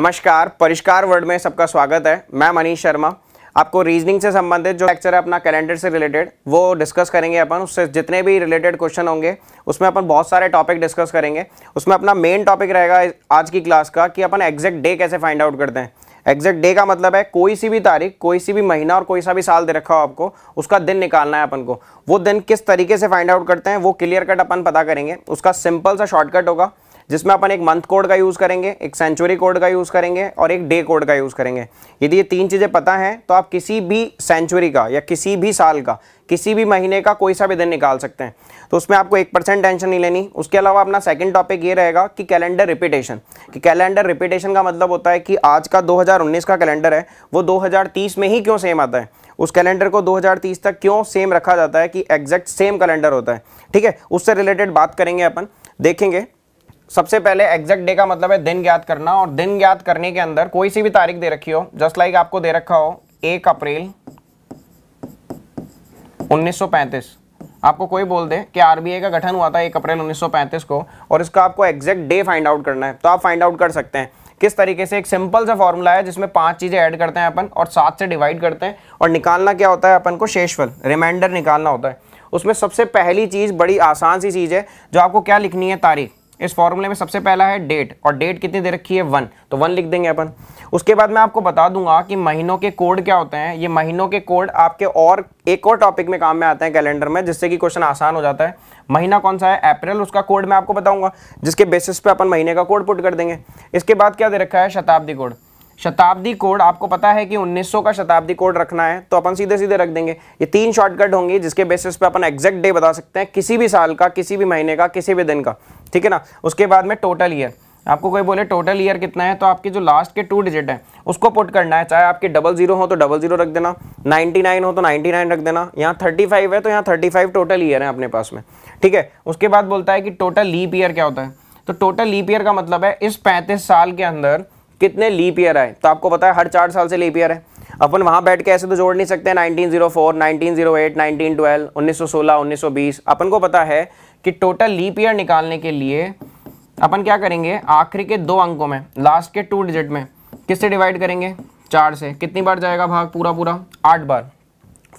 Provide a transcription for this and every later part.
नमस्कार परिष्कार वर्ड में सबका स्वागत है मैं मनीष शर्मा आपको रीजनिंग से संबंधित जो लेक्चर है अपना कैलेंडर से रिलेटेड वो डिस्कस करेंगे अपन उससे जितने भी रिलेटेड क्वेश्चन होंगे उसमें अपन बहुत सारे टॉपिक डिस्कस करेंगे उसमें अपना मेन टॉपिक रहेगा आज की क्लास का कि अपन एग्जैक्ट डे कैसे फाइंड आउट करते हैं एग्जैक्ट डे का मतलब है कोई सी भी तारीख कोई सी भी महीना और कोई सा भी साल दे रखा हो आपको उसका दिन निकालना है अपन को वो दिन किस तरीके से फाइंड आउट करते हैं वो क्लियर कट अपन पता करेंगे उसका सिंपल सा शॉर्टकट होगा जिसमें अपन एक मंथ कोड का यूज़ करेंगे एक सेंचुरी कोड का यूज़ करेंगे और एक डे कोड का यूज़ करेंगे यदि ये तीन चीज़ें पता हैं तो आप किसी भी सेंचुरी का या किसी भी साल का किसी भी महीने का कोई सा भी दिन निकाल सकते हैं तो उसमें आपको एक परसेंट टेंशन नहीं लेनी उसके अलावा अपना सेकंड टॉपिक ये रहेगा कि कैलेंडर रिपीटेशन कि कैलेंडर रिपीटेशन का मतलब होता है कि आज का 2019 का कैलेंडर है वो 2030 में ही क्यों सेम आता है उस कैलेंडर को 2030 तक क्यों सेम रखा जाता है कि एग्जैक्ट सेम कैलेंडर होता है ठीक है उससे रिलेटेड बात करेंगे अपन देखेंगे सबसे पहले एग्जैक्ट डे का मतलब है दिन ज्ञात करना और दिन ज्ञात करने के अंदर कोई सी भी तारीख दे रखी हो जस्ट लाइक like आपको दे रखा हो एक अप्रैल 1935 आपको कोई बोल दे कि आरबीआई का गठन हुआ था एक अप्रैल 1935 को और इसका आपको एग्जैक्ट डे फाइंड आउट करना है तो आप फाइंड आउट कर सकते हैं किस तरीके से एक सिंपल सा फॉर्मूला है जिसमें पांच चीज़ें ऐड करते हैं अपन और सात से डिवाइड करते हैं और निकालना क्या होता है अपन को शेषफल रिमाइंडर निकालना होता है उसमें सबसे पहली चीज़ बड़ी आसान सी चीज़ है जो आपको क्या लिखनी है तारीख इस फॉर्मूले में सबसे पहला है डेट और डेट कितनी दे रखी है वन तो वन लिख देंगे अपन उसके बाद मैं आपको बता दूंगा कि महीनों के कोड क्या होते हैं ये महीनों के कोड आपके और एक और टॉपिक में काम में आते हैं कैलेंडर में जिससे कि क्वेश्चन आसान हो जाता है महीना कौन सा है अप्रैल उसका कोड मैं आपको बताऊंगा जिसके बेसिस पे अपन महीने का कोड पुट कर देंगे इसके बाद क्या दे रखा है शताब्दी कोड शताब्दी कोड आपको पता है कि 1900 का शताब्दी कोड रखना है तो अपन सीधे सीधे रख देंगे ये तीन शॉर्टकट होंगे जिसके बेसिस पे अपन एग्जैक्ट डे बता सकते हैं किसी भी साल का किसी भी महीने का किसी भी दिन का ठीक है ना उसके बाद में टोटल ईयर आपको कोई बोले टोटल ईयर कितना है तो आपके जो लास्ट के टू डिजिट हैं उसको पुट करना है चाहे आपके डबल जीरो हो तो डबल जीरो रख देना 99 हो तो 99 रख देना यहाँ 35 है तो यहाँ 35 टोटल ईयर है अपने पास में ठीक है उसके बाद बोलता है कि टोटल लीप ईयर क्या होता है तो टोटल लीप ईयर का मतलब है इस पैंतीस साल के अंदर कितने लीप ईयर आए तो आपको पता है हर चार साल से लीप ईयर है अपन वहाँ बैठ के ऐसे तो जोड़ नहीं सकते 1904, 1908, 1912, 1916, 1920 अपन को पता है कि टोटल लीप ईयर निकालने के लिए अपन क्या करेंगे आखिरी के दो अंकों में लास्ट के टू डिजिट में किससे डिवाइड करेंगे चार से कितनी बार जाएगा भाग पूरा पूरा आठ बार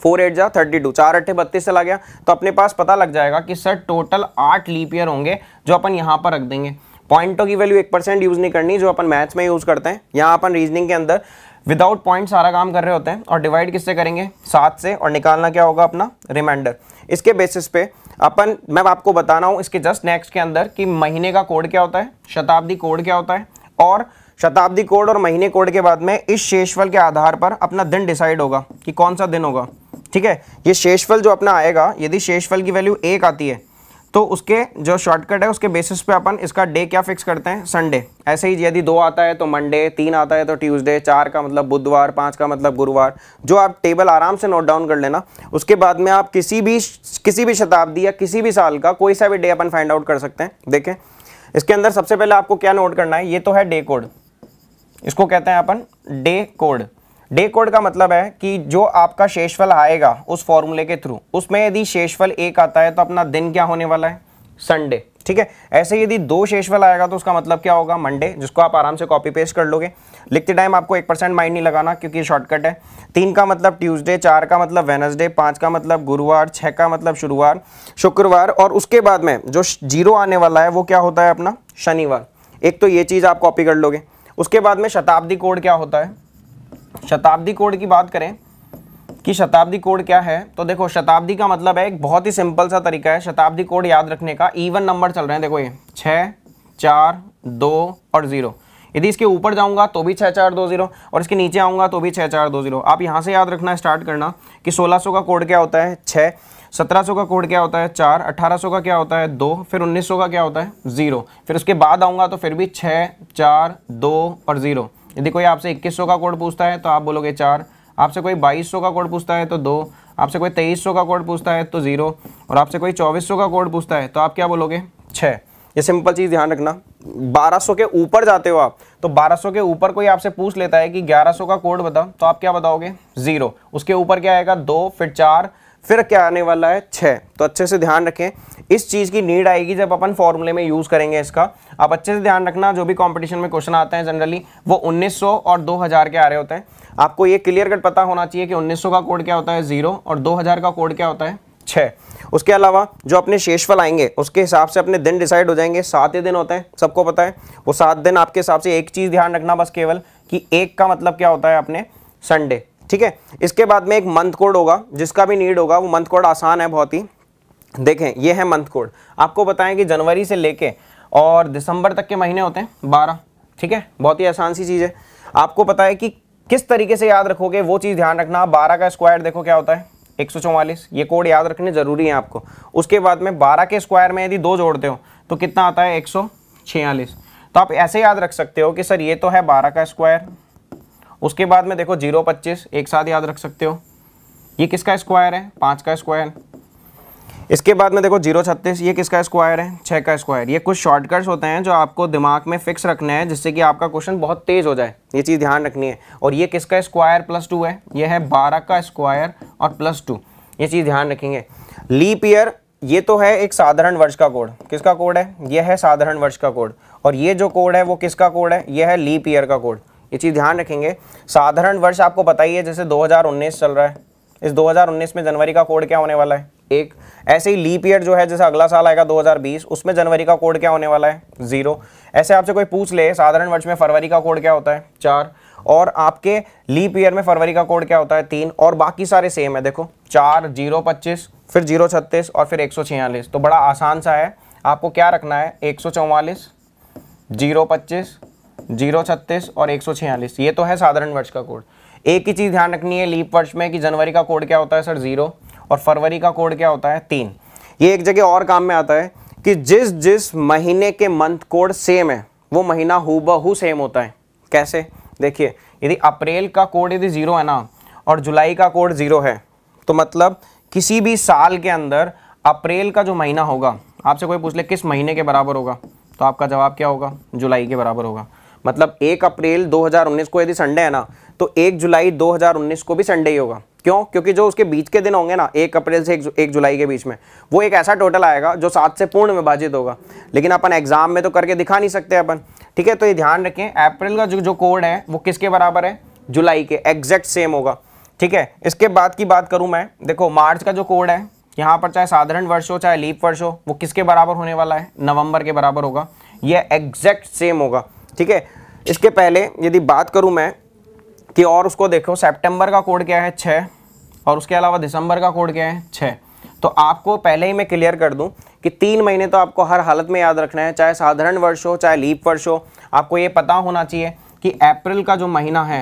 फोर एट जा थर्टी टू चार अट्ठे बत्तीस से ला गया तो अपने पास पता लग जाएगा कि सर टोटल आठ लीप ईयर होंगे जो अपन यहाँ पर रख देंगे पॉइंटों की वैल्यू एक परसेंट यूज़ नहीं करनी जो अपन मैथ्स में यूज़ करते हैं यहाँ अपन रीजनिंग के अंदर विदाउट पॉइंट सारा काम कर रहे होते हैं और डिवाइड किससे करेंगे सात से और निकालना क्या होगा अपना रिमाइंडर इसके बेसिस पे अपन मैं आपको बताना हूँ इसके जस्ट नेक्स्ट के अंदर कि महीने का कोड क्या होता है शताब्दी कोड क्या होता है और शताब्दी कोड और महीने कोड के बाद में इस शेषफल के आधार पर अपना दिन डिसाइड होगा कि कौन सा दिन होगा ठीक है ये शेषफल जो अपना आएगा यदि शेषफल की वैल्यू एक आती है तो उसके जो शॉर्टकट है उसके बेसिस पे अपन इसका डे क्या फिक्स करते हैं संडे ऐसे ही यदि दो आता है तो मंडे तीन आता है तो ट्यूसडे चार का मतलब बुधवार पाँच का मतलब गुरुवार जो आप टेबल आराम से नोट डाउन कर लेना उसके बाद में आप किसी भी किसी भी शताब्दी या किसी भी साल का कोई सा भी डे अपन फाइंड आउट कर सकते हैं देखें इसके अंदर सबसे पहले आपको क्या नोट करना है ये तो है डे कोड इसको कहते हैं अपन डे कोड डे कोड का मतलब है कि जो आपका शेषफल आएगा उस फॉर्मूले के थ्रू उसमें यदि शेषफल एक आता है तो अपना दिन क्या होने वाला है संडे ठीक है ऐसे यदि दो शेषफल आएगा तो उसका मतलब क्या होगा मंडे जिसको आप आराम से कॉपी पेस्ट कर लोगे लिखते टाइम आपको एक परसेंट माइंड नहीं लगाना क्योंकि शॉर्टकट है तीन का मतलब ट्यूसडे चार का मतलब वेनसडे पाँच का मतलब गुरुवार छः का मतलब शुरुवार शुक्रवार और उसके बाद में जो जीरो आने वाला है वो क्या होता है अपना शनिवार एक तो ये चीज़ आप कॉपी कर लोगे उसके बाद में शताब्दी कोड क्या होता है शताब्दी कोड की बात करें कि शताब्दी कोड क्या है तो देखो शताब्दी का मतलब है एक बहुत ही सिंपल सा तरीका है शताब्दी कोड याद रखने का इवन नंबर चल रहे हैं देखो ये छः चार दो और ज़ीरो यदि इसके ऊपर जाऊंगा तो भी छः चार दो जीरो और इसके नीचे आऊँगा तो भी छः चार दो जीरो आप यहाँ से याद रखना स्टार्ट करना कि सोलह का कोड क्या होता है छः सत्रह का कोड क्या होता है चार 1800 का क्या होता है दो फिर उन्नीस का क्या होता है ज़ीरो फिर उसके बाद आऊँगा तो फिर भी छः चार दो और ज़ीरो यदि कोई आपसे इक्कीस का कोड पूछता है तो आप बोलोगे चार आपसे कोई बाईस का कोड पूछता है तो दो आपसे कोई तेईस का कोड पूछता है तो ज़ीरो और आपसे कोई चौबीस का कोड पूछता है तो आप क्या बोलोगे छः ये सिंपल चीज़ ध्यान रखना 1200 के ऊपर जाते हो आप तो 1200 के ऊपर कोई आपसे पूछ लेता है कि 1100 का कोड बताओ तो आप क्या बताओगे ज़ीरो उसके ऊपर क्या आएगा दो फिर चार फिर क्या आने वाला है छः तो अच्छे से ध्यान रखें इस चीज़ की नीड आएगी जब अपन फॉर्मूले में यूज़ करेंगे इसका आप अच्छे से ध्यान रखना जो भी कंपटीशन में क्वेश्चन आते हैं जनरली वो 1900 और 2000 के आ रहे होते हैं आपको ये क्लियर कट पता होना चाहिए कि 1900 का कोड क्या होता है ज़ीरो और दो का कोड क्या होता है छः उसके अलावा जो अपने शेषफल आएंगे उसके हिसाब से अपने दिन डिसाइड हो जाएंगे सात ही दिन होते हैं सबको पता है वो सात दिन आपके हिसाब से एक चीज़ ध्यान रखना बस केवल कि एक का मतलब क्या होता है अपने संडे ठीक है इसके बाद में एक मंथ कोड होगा जिसका भी नीड होगा वो मंथ कोड आसान है बहुत ही देखें ये है मंथ कोड आपको बताएं कि जनवरी से लेके और दिसंबर तक के महीने होते हैं बारह ठीक है बहुत ही आसान सी चीज़ है आपको पता है कि किस तरीके से याद रखोगे वो चीज़ ध्यान रखना बारह का स्क्वायर देखो क्या होता है एक ये कोड याद रखने ज़रूरी है आपको उसके बाद में बारह के स्क्वायर में यदि दो जोड़ते हो तो कितना आता है एक तो आप ऐसे याद रख सकते हो कि सर ये तो है बारह का स्क्वायर उसके बाद में देखो जीरो पच्चीस एक साथ याद रख सकते हो ये किसका स्क्वायर है पाँच का स्क्वायर इसके बाद में देखो जीरो छत्तीस ये किसका स्क्वायर है छः का स्क्वायर ये कुछ शॉर्टकट्स होते हैं जो आपको दिमाग में फिक्स रखने हैं जिससे कि आपका क्वेश्चन बहुत तेज़ हो जाए ये चीज़ ध्यान रखनी है और ये किसका स्क्वायर प्लस टू है ये है बारह का स्क्वायर और प्लस टू ये चीज़ ध्यान रखेंगे लीप ईयर ये तो है एक साधारण वर्ष का कोड किसका कोड है यह है साधारण वर्ष का कोड और ये जो कोड है वो किसका कोड है यह है लीप ईयर का कोड ये चीज़ ध्यान रखेंगे साधारण वर्ष आपको पता ही है जैसे 2019 चल रहा है इस 2019 में जनवरी का कोड क्या होने वाला है एक ऐसे ही लीप ईयर जो है जैसे अगला साल आएगा 2020 उसमें जनवरी का कोड क्या होने वाला है जीरो ऐसे आपसे कोई पूछ ले साधारण वर्ष में फरवरी का कोड क्या होता है चार और आपके लीप ईयर में फरवरी का कोड क्या होता है तीन और बाकी सारे सेम है देखो चार जीरो पच्चीस फिर जीरो छत्तीस और फिर एक सौ छियालीस तो बड़ा आसान सा है आपको क्या रखना है एक सौ चौवालीस जीरो पच्चीस जीरो छत्तीस और एक सौ छियालीस ये तो है साधारण वर्ष का कोड एक ही चीज़ ध्यान रखनी है लीप वर्ष में कि जनवरी का कोड क्या होता है सर जीरो और फरवरी का कोड क्या होता है तीन ये एक जगह और काम में आता है कि जिस जिस महीने के मंथ कोड सेम है वो महीना हु बहु सेम होता है कैसे देखिए यदि अप्रैल का कोड यदि ज़ीरो है ना और जुलाई का कोड ज़ीरो है तो मतलब किसी भी साल के अंदर अप्रैल का जो महीना होगा आपसे कोई पूछ ले किस महीने के बराबर होगा तो आपका जवाब क्या होगा जुलाई के बराबर होगा मतलब एक अप्रैल 2019 को यदि संडे है ना तो एक जुलाई 2019 को भी संडे ही होगा क्यों क्योंकि जो उसके बीच के दिन होंगे ना एक अप्रैल से एक, जु, एक जुलाई के बीच में वो एक ऐसा टोटल आएगा जो सात से पूर्ण विभाजित होगा लेकिन अपन एग्जाम में तो करके दिखा नहीं सकते अपन ठीक है तो ये ध्यान रखें अप्रैल का जो जो कोड है वो किसके बराबर है जुलाई के एग्जैक्ट सेम होगा ठीक है इसके बाद की बात करूँ मैं देखो मार्च का जो कोड है यहाँ पर चाहे साधारण वर्ष हो चाहे लीप वर्ष हो वो किसके बराबर होने वाला है नवंबर के बराबर होगा यह एग्जैक्ट सेम होगा ठीक है इसके पहले यदि बात करूँ मैं कि और उसको देखो सेप्टेम्बर का कोड क्या है छः और उसके अलावा दिसंबर का कोड क्या है छः तो आपको पहले ही मैं क्लियर कर दूं कि तीन महीने तो आपको हर हालत में याद रखना है चाहे साधारण वर्ष हो चाहे लीप वर्ष हो आपको ये पता होना चाहिए कि अप्रैल का जो महीना है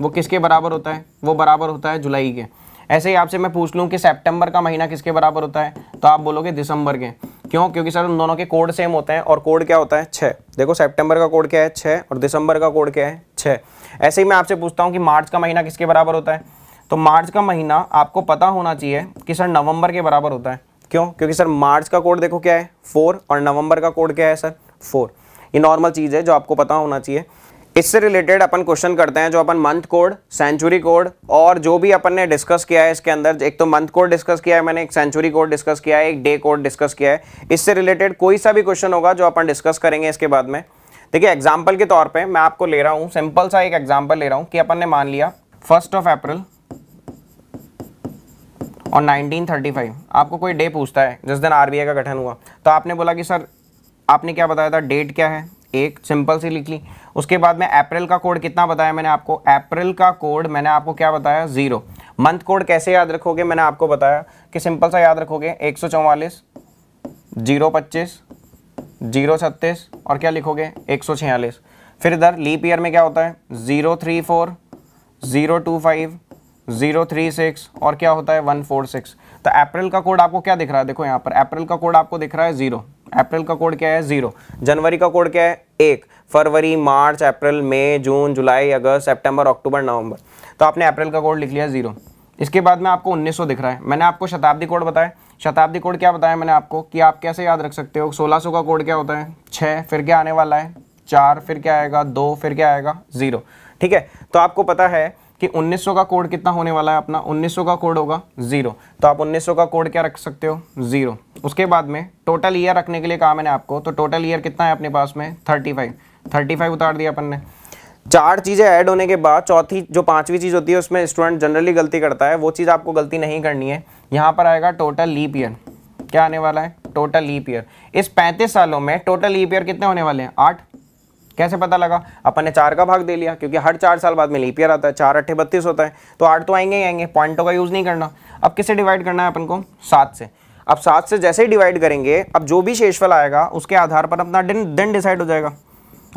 वो किसके बराबर होता है वो बराबर होता है जुलाई के ऐसे ही आपसे मैं पूछ लूँ कि सेप्टेम्बर का महीना किसके बराबर होता है तो आप बोलोगे दिसंबर के क्यों क्योंकि सर उन दोनों के कोड सेम होते हैं और कोड क्या होता है छः देखो सेप्टेम्बर का कोड क्या है छः और दिसंबर का कोड क्या है छः ऐसे ही मैं आपसे पूछता हूँ कि मार्च का महीना किसके बराबर होता है तो मार्च का महीना आपको पता होना चाहिए कि सर नवंबर के बराबर होता है क्यों क्योंकि सर मार्च का कोड देखो क्या है फोर और नवंबर का कोड क्या है सर फोर ये नॉर्मल चीज़ है जो आपको पता होना चाहिए इससे रिलेटेड अपन क्वेश्चन करते हैं जो अपन मंथ कोड सेंचुरी कोड और जो भी अपन ने डिस्कस किया है इसके अंदर एक तो मंथ कोड डिस्कस किया है मैंने एक सेंचुरी कोड डिस्कस किया है एक डे कोड डिस्कस किया है इससे रिलेटेड कोई सा भी क्वेश्चन होगा जो अपन डिस्कस करेंगे इसके बाद में देखिए एग्जाम्पल के तौर पर मैं आपको ले रहा हूँ सिंपल सा एक एग्जाम्पल ले रहा हूँ कि अपन ने मान लिया फर्स्ट ऑफ अप्रैल और 1935 आपको कोई डे पूछता है जिस दिन आरबीआई का गठन हुआ तो आपने बोला कि सर आपने क्या बताया था डेट क्या है एक सिंपल सी लिख ली उसके बाद में अप्रैल का कोड कितना बताया मैंने आपको अप्रैल का कोड मैंने आपको क्या बताया ज़ीरो मंथ कोड कैसे याद रखोगे मैंने आपको बताया कि सिंपल सा याद रखोगे एक सौ चौवालीस जीरो पच्चीस जीरो छत्तीस और क्या लिखोगे एक सौ छियालीस फिर इधर लीप ईयर में क्या होता है zero three four zero two five zero three six और क्या होता है वन फोर सिक्स तो अप्रैल का कोड आपको क्या दिख रहा है देखो यहाँ पर अप्रैल का कोड आपको दिख रहा है ज़ीरो अप्रैल का कोड क्या है जीरो जनवरी का कोड क्या है एक फरवरी मार्च अप्रैल मई जून जुलाई अगस्त सेप्टेम्बर अक्टूबर नवंबर तो आपने अप्रैल का कोड लिख लिया जीरो इसके बाद में आपको 1900 दिख रहा है मैंने आपको शताब्दी कोड बताया शताब्दी कोड क्या बताया मैंने आपको कि आप कैसे याद रख सकते हो 1600 का कोड क्या होता है छः फिर क्या आने वाला है चार फिर क्या आएगा दो फिर क्या आएगा ज़ीरो ठीक है तो आपको पता है कि 1900 का कोड कितना होने वाला है अपना 1900 का कोड होगा ज़ीरो तो आप 1900 का कोड क्या रख सकते हो ज़ीरो उसके बाद में टोटल ईयर रखने के लिए कहा मैंने आपको तो टोटल ईयर कितना है अपने पास में थर्टी फाइव थर्टी फाइव उतार दिया अपन ने चार चीज़ें ऐड होने के बाद चौथी जो पांचवी चीज़ होती है उसमें स्टूडेंट जनरली गलती करता है वो चीज़ आपको गलती नहीं करनी है यहाँ पर आएगा टोटल लीप ईयर क्या आने वाला है टोटल लीप ईयर इस पैंतीस सालों में टोटल लीप ईयर कितने होने वाले हैं आठ कैसे पता लगा अपन ने चार का भाग दे लिया क्योंकि हर चार साल बाद में लीप ईयर आता है चार अट्ठे बत्तीस होता है तो आठ तो आएंगे ही आएंगे पॉइंटों का यूज़ नहीं करना अब किससे डिवाइड करना है अपन को सात से अब सात से जैसे ही डिवाइड करेंगे अब जो भी शेषफल आएगा उसके आधार पर अपना दिन दिन डिसाइड हो जाएगा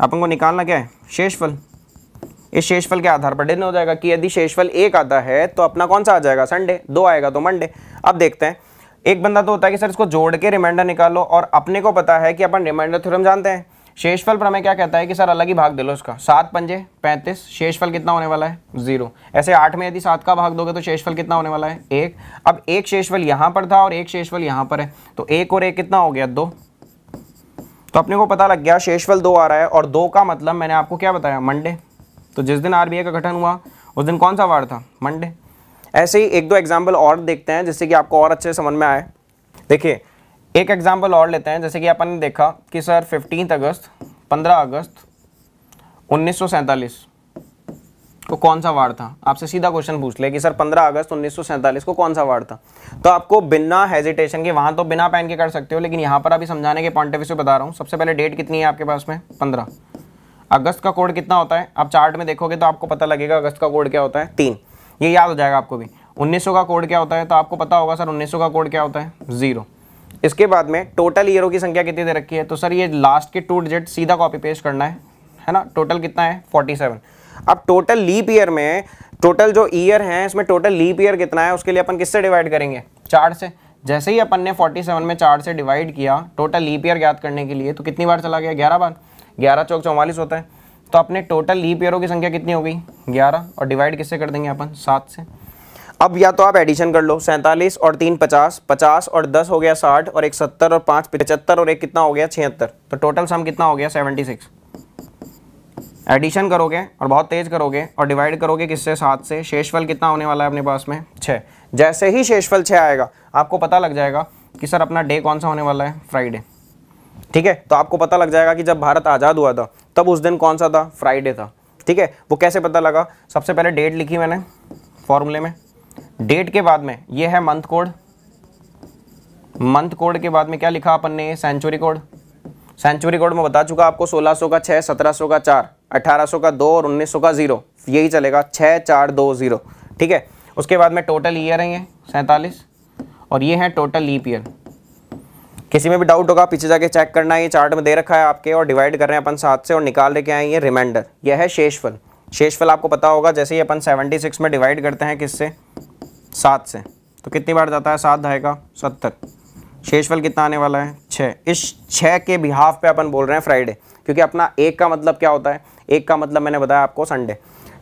अपन को निकालना क्या है शेषफल इस शेषफल के आधार पर दिन हो जाएगा कि यदि शेषफल एक आता है तो अपना कौन सा आ जाएगा संडे दो आएगा तो मंडे अब देखते हैं एक बंदा तो होता है कि सर इसको जोड़ के रिमाइंडर निकालो और अपने को पता है कि अपन रिमाइंडर थ्योरम जानते हैं शेषफल पर हमें क्या कहता है कि सर अलग ही भाग दे लो उसका सात पंजे पैंतीस शेषफल कितना होने वाला है जीरो ऐसे आठ में यदि सात का भाग दोगे तो शेषफल कितना होने वाला है एक अब एक शेषफल यहां पर था और एक शेषफल यहां पर है तो एक और एक कितना हो गया दो तो अपने को पता लग गया शेषफल दो आ रहा है और दो का मतलब मैंने आपको क्या बताया मंडे तो जिस दिन आरबीआई का गठन हुआ उस दिन कौन सा वार था मंडे ऐसे ही एक दो एग्जाम्पल और देखते हैं जिससे कि आपको और अच्छे समझ में आए देखिए एक एग्जाम्पल और लेते हैं जैसे कि अपन ने देखा कि सर फिफ्टीन अगस्त 15 अगस्त उन्नीस को कौन सा वार था आपसे सीधा क्वेश्चन पूछ ले कि सर 15 अगस्त उन्नीस को कौन सा वार था तो आपको बिना हेजिटेशन के वहाँ तो बिना पैन के कर सकते हो लेकिन यहाँ पर अभी समझाने के पॉइंट ऑफ व्यू बता रहा हूँ सबसे पहले डेट कितनी है आपके पास में पंद्रह अगस्त का कोड कितना होता है आप चार्ट में देखोगे तो आपको पता लगेगा अगस्त का कोड क्या होता है तीन ये याद हो जाएगा आपको भी उन्नीस का कोड क्या होता है तो आपको पता होगा सर उन्नीस का कोड क्या होता है जीरो इसके बाद में टोटल ईयरों की संख्या कितनी दे रखी है तो सर ये लास्ट के टू डिजिट सीधा कॉपी पेस्ट करना है है ना टोटल कितना है 47 अब टोटल लीप ईयर में टोटल जो ईयर हैं इसमें टोटल लीप ईयर कितना है उसके लिए अपन किससे डिवाइड करेंगे चार से जैसे ही अपन ने 47 में चार से डिवाइड किया टोटल लीप ईयर याद करने के लिए तो कितनी बार चला गया ग्यारह बार ग्यारह चौक चौवालीस होता है तो अपने टोटल लीप ईयरों की संख्या कितनी हो गई ग्यारह और डिवाइड किससे कर देंगे अपन सात से अब या तो आप एडिशन कर लो सैंतालीस और तीन पचास पचास और दस हो गया साठ और एक सत्तर और पाँच पचहत्तर और एक कितना हो गया छिहत्तर तो टोटल सम कितना हो गया सेवेंटी सिक्स एडिशन करोगे और बहुत तेज करोगे और डिवाइड करोगे किससे सात से शेषफल कितना होने वाला है अपने पास में छः जैसे ही शेषफल छः आएगा आपको पता लग जाएगा कि सर अपना डे कौन सा होने वाला है फ्राइडे ठीक है तो आपको पता लग जाएगा कि जब भारत आज़ाद हुआ था तब उस दिन कौन सा था फ्राइडे था ठीक है वो कैसे पता लगा सबसे पहले डेट लिखी मैंने फॉर्मूले में डेट के बाद में ये है मंथ कोड मंथ कोड के बाद में क्या लिखा अपन ने सेंचुरी कोड सेंचुरी कोड में बता चुका आपको 1600 का छः 1700 का चार 1800 का दो और 1900 का ज़ीरो यही चलेगा छः चार दो ज़ीरो ठीक है उसके बाद में टोटल ईयर है ये सैंतालीस और ये है टोटल लीप ईयर किसी में भी डाउट होगा पीछे जाके चेक करना है ये चार्ट में दे रखा है आपके और डिवाइड कर रहे हैं अपन सात से और निकाल लेके आए ये रिमाइंडर यह है शेषफल शेषफल आपको पता होगा जैसे ही अपन 76 में डिवाइड करते हैं किससे सात से तो कितनी बार जाता है सात धाएगा सत्तर शेषफल कितना आने वाला है छः इस छः के बिहाफ पे अपन बोल रहे हैं फ्राइडे क्योंकि अपना एक का मतलब क्या होता है एक का मतलब मैंने बताया आपको संडे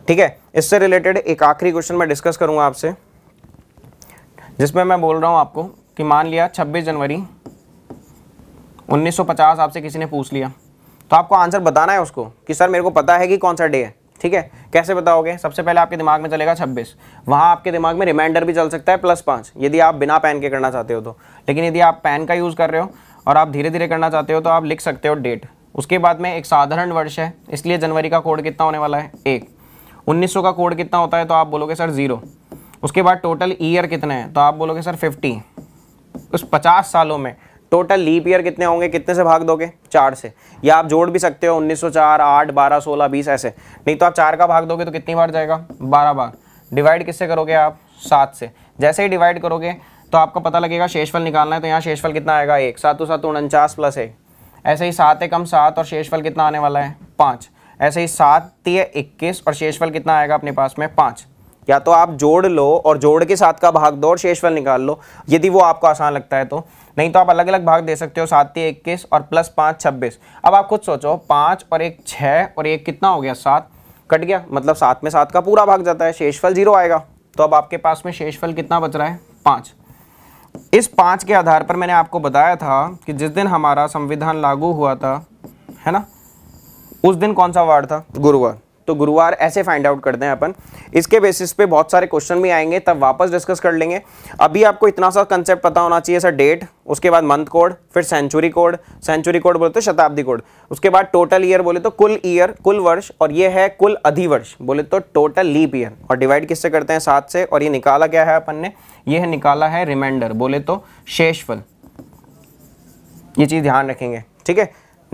ठीक है इससे रिलेटेड एक आखिरी क्वेश्चन मैं डिस्कस करूँगा आपसे जिसमें मैं बोल रहा हूँ आपको कि मान लिया छब्बीस जनवरी 1950 आपसे किसी ने पूछ लिया तो आपको आंसर बताना है उसको कि सर मेरे को पता है कि कौन सा डे है ठीक है कैसे बताओगे सबसे पहले आपके दिमाग में चलेगा 26 वहाँ आपके दिमाग में रिमाइंडर भी चल सकता है प्लस पाँच यदि आप बिना पेन के करना चाहते हो तो लेकिन यदि आप पेन का यूज़ कर रहे हो और आप धीरे धीरे करना चाहते हो तो आप लिख सकते हो डेट उसके बाद में एक साधारण वर्ष है इसलिए जनवरी का कोड कितना होने वाला है एक उन्नीस का कोड कितना होता है तो आप बोलोगे सर ज़ीरो उसके बाद टोटल ईयर कितने हैं तो आप बोलोगे सर फिफ्टी उस पचास सालों में टोटल लीप ईयर कितने होंगे कितने से भाग दोगे चार से या आप जोड़ भी सकते हो 1904, 8, 12, 16, 20 ऐसे नहीं तो आप चार का भाग दोगे तो कितनी बार जाएगा बारह बार डिवाइड किससे करोगे आप सात से जैसे ही डिवाइड करोगे तो आपको पता लगेगा शेषफल निकालना है तो यहाँ शेषफल कितना आएगा एक सातों सात उनचास प्लस एक ऐसे ही सात एकम सात और शेषफल कितना आने वाला है पाँच ऐसे ही सात तीय इक्कीस और शेषफल कितना आएगा अपने पास में पाँच या तो आप जोड़ लो और जोड़ के साथ का भाग दो और शेषफल निकाल लो यदि वो आपको आसान लगता है तो नहीं तो आप अलग अलग भाग दे सकते हो सात इक्कीस और प्लस पाँच छब्बीस अब आप खुद सोचो पाँच और एक छः और एक कितना हो गया सात कट गया मतलब सात में सात का पूरा भाग जाता है शेषफल जीरो आएगा तो अब आपके पास में शेषफल कितना बच रहा है पाँच इस पाँच के आधार पर मैंने आपको बताया था कि जिस दिन हमारा संविधान लागू हुआ था है ना उस दिन कौन सा वार्ड था गुरुवार तो गुरुवार ऐसे फाइंड आउट करते हैं अपन इसके बेसिस पे बहुत सारे क्वेश्चन भी आएंगे तब वापस डिस्कस कर लेंगे अभी आपको इतना सा कंसेप्ट पता होना चाहिए सर डेट उसके बाद मंथ कोड फिर सेंचुरी कोड सेंचुरी कोड बोले तो शताब्दी कोड उसके बाद टोटल ईयर बोले तो कुल ईयर कुल वर्ष और ये है कुल अधिवर्ष बोले तो टोटल लीप ईयर और डिवाइड किससे करते हैं सात से और ये निकाला क्या है अपन ने ये है निकाला है रिमाइंडर बोले तो शेषफल ये चीज़ ध्यान रखेंगे ठीक है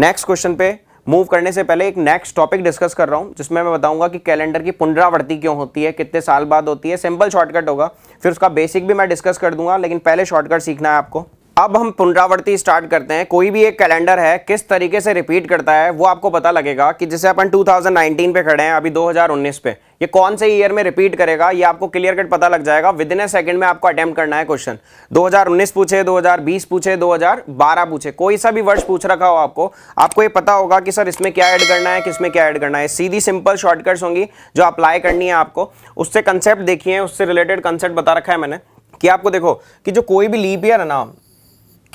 नेक्स्ट क्वेश्चन पे मूव करने से पहले एक नेक्स्ट टॉपिक डिस्कस कर रहा हूँ जिसमें मैं बताऊंगा कि कैलेंडर की पुनरावृत्ति क्यों होती है कितने साल बाद होती है सिंपल शॉर्टकट होगा फिर उसका बेसिक भी मैं डिस्कस कर दूंगा लेकिन पहले शॉर्टकट सीखना है आपको अब हम पुनरावृत्ति स्टार्ट करते हैं कोई भी एक कैलेंडर है किस तरीके से रिपीट करता है वो आपको पता लगेगा कि जैसे अपन 2019 पे खड़े हैं अभी 2019 पे ये कौन से ईयर में रिपीट करेगा ये आपको क्लियर कट पता लग जाएगा विद इन ए सेकंड में आपको अटेम्प्ट करना है क्वेश्चन 2019 पूछे 2020 पूछे 2012 पूछे कोई सा भी वर्ष पूछ रखा हो आपको आपको ये पता होगा कि सर इसमें क्या ऐड करना है किसमें क्या ऐड करना है सीधी सिंपल शॉर्टकट्स होंगी जो अप्लाई करनी है आपको उससे कंसेप्ट देखिए उससे रिलेटेड कंसेप्ट बता रखा है मैंने कि आपको देखो कि जो कोई भी लीप ईयर है ना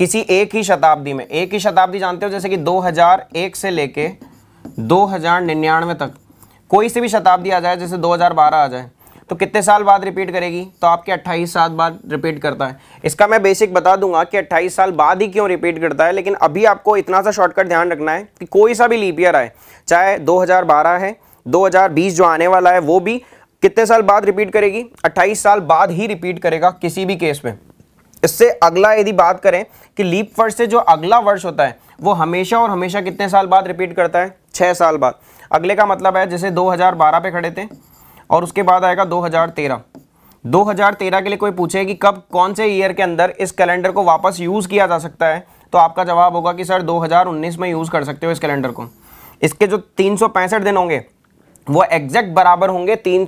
किसी एक ही शताब्दी में एक ही शताब्दी जानते हो जैसे कि 2001 से लेके 2099 तक कोई से भी शताब्दी आ जाए जैसे 2012 आ जाए तो कितने साल बाद रिपीट करेगी तो आपके 28 साल बाद रिपीट करता है इसका मैं बेसिक बता दूंगा कि 28 साल बाद ही क्यों रिपीट करता है लेकिन अभी आपको इतना सा शॉर्टकट ध्यान रखना है कि कोई सा भी लीपियर आए चाहे दो है दो जो आने वाला है वो भी कितने साल बाद रिपीट करेगी 28 साल बाद ही रिपीट करेगा किसी भी केस में इससे अगला यदि बात करें कि लीप वर्ष से जो अगला वर्ष होता है वो हमेशा और हमेशा कितने साल बाद रिपीट करता है छः साल बाद अगले का मतलब है जैसे 2012 पे खड़े थे और उसके बाद आएगा 2013 2013 के लिए कोई पूछे कि कब कौन से ईयर के अंदर इस कैलेंडर को वापस यूज़ किया जा सकता है तो आपका जवाब होगा कि सर 2019 में यूज़ कर सकते हो इस कैलेंडर को इसके जो तीन दिन होंगे वो एग्जैक्ट बराबर होंगे तीन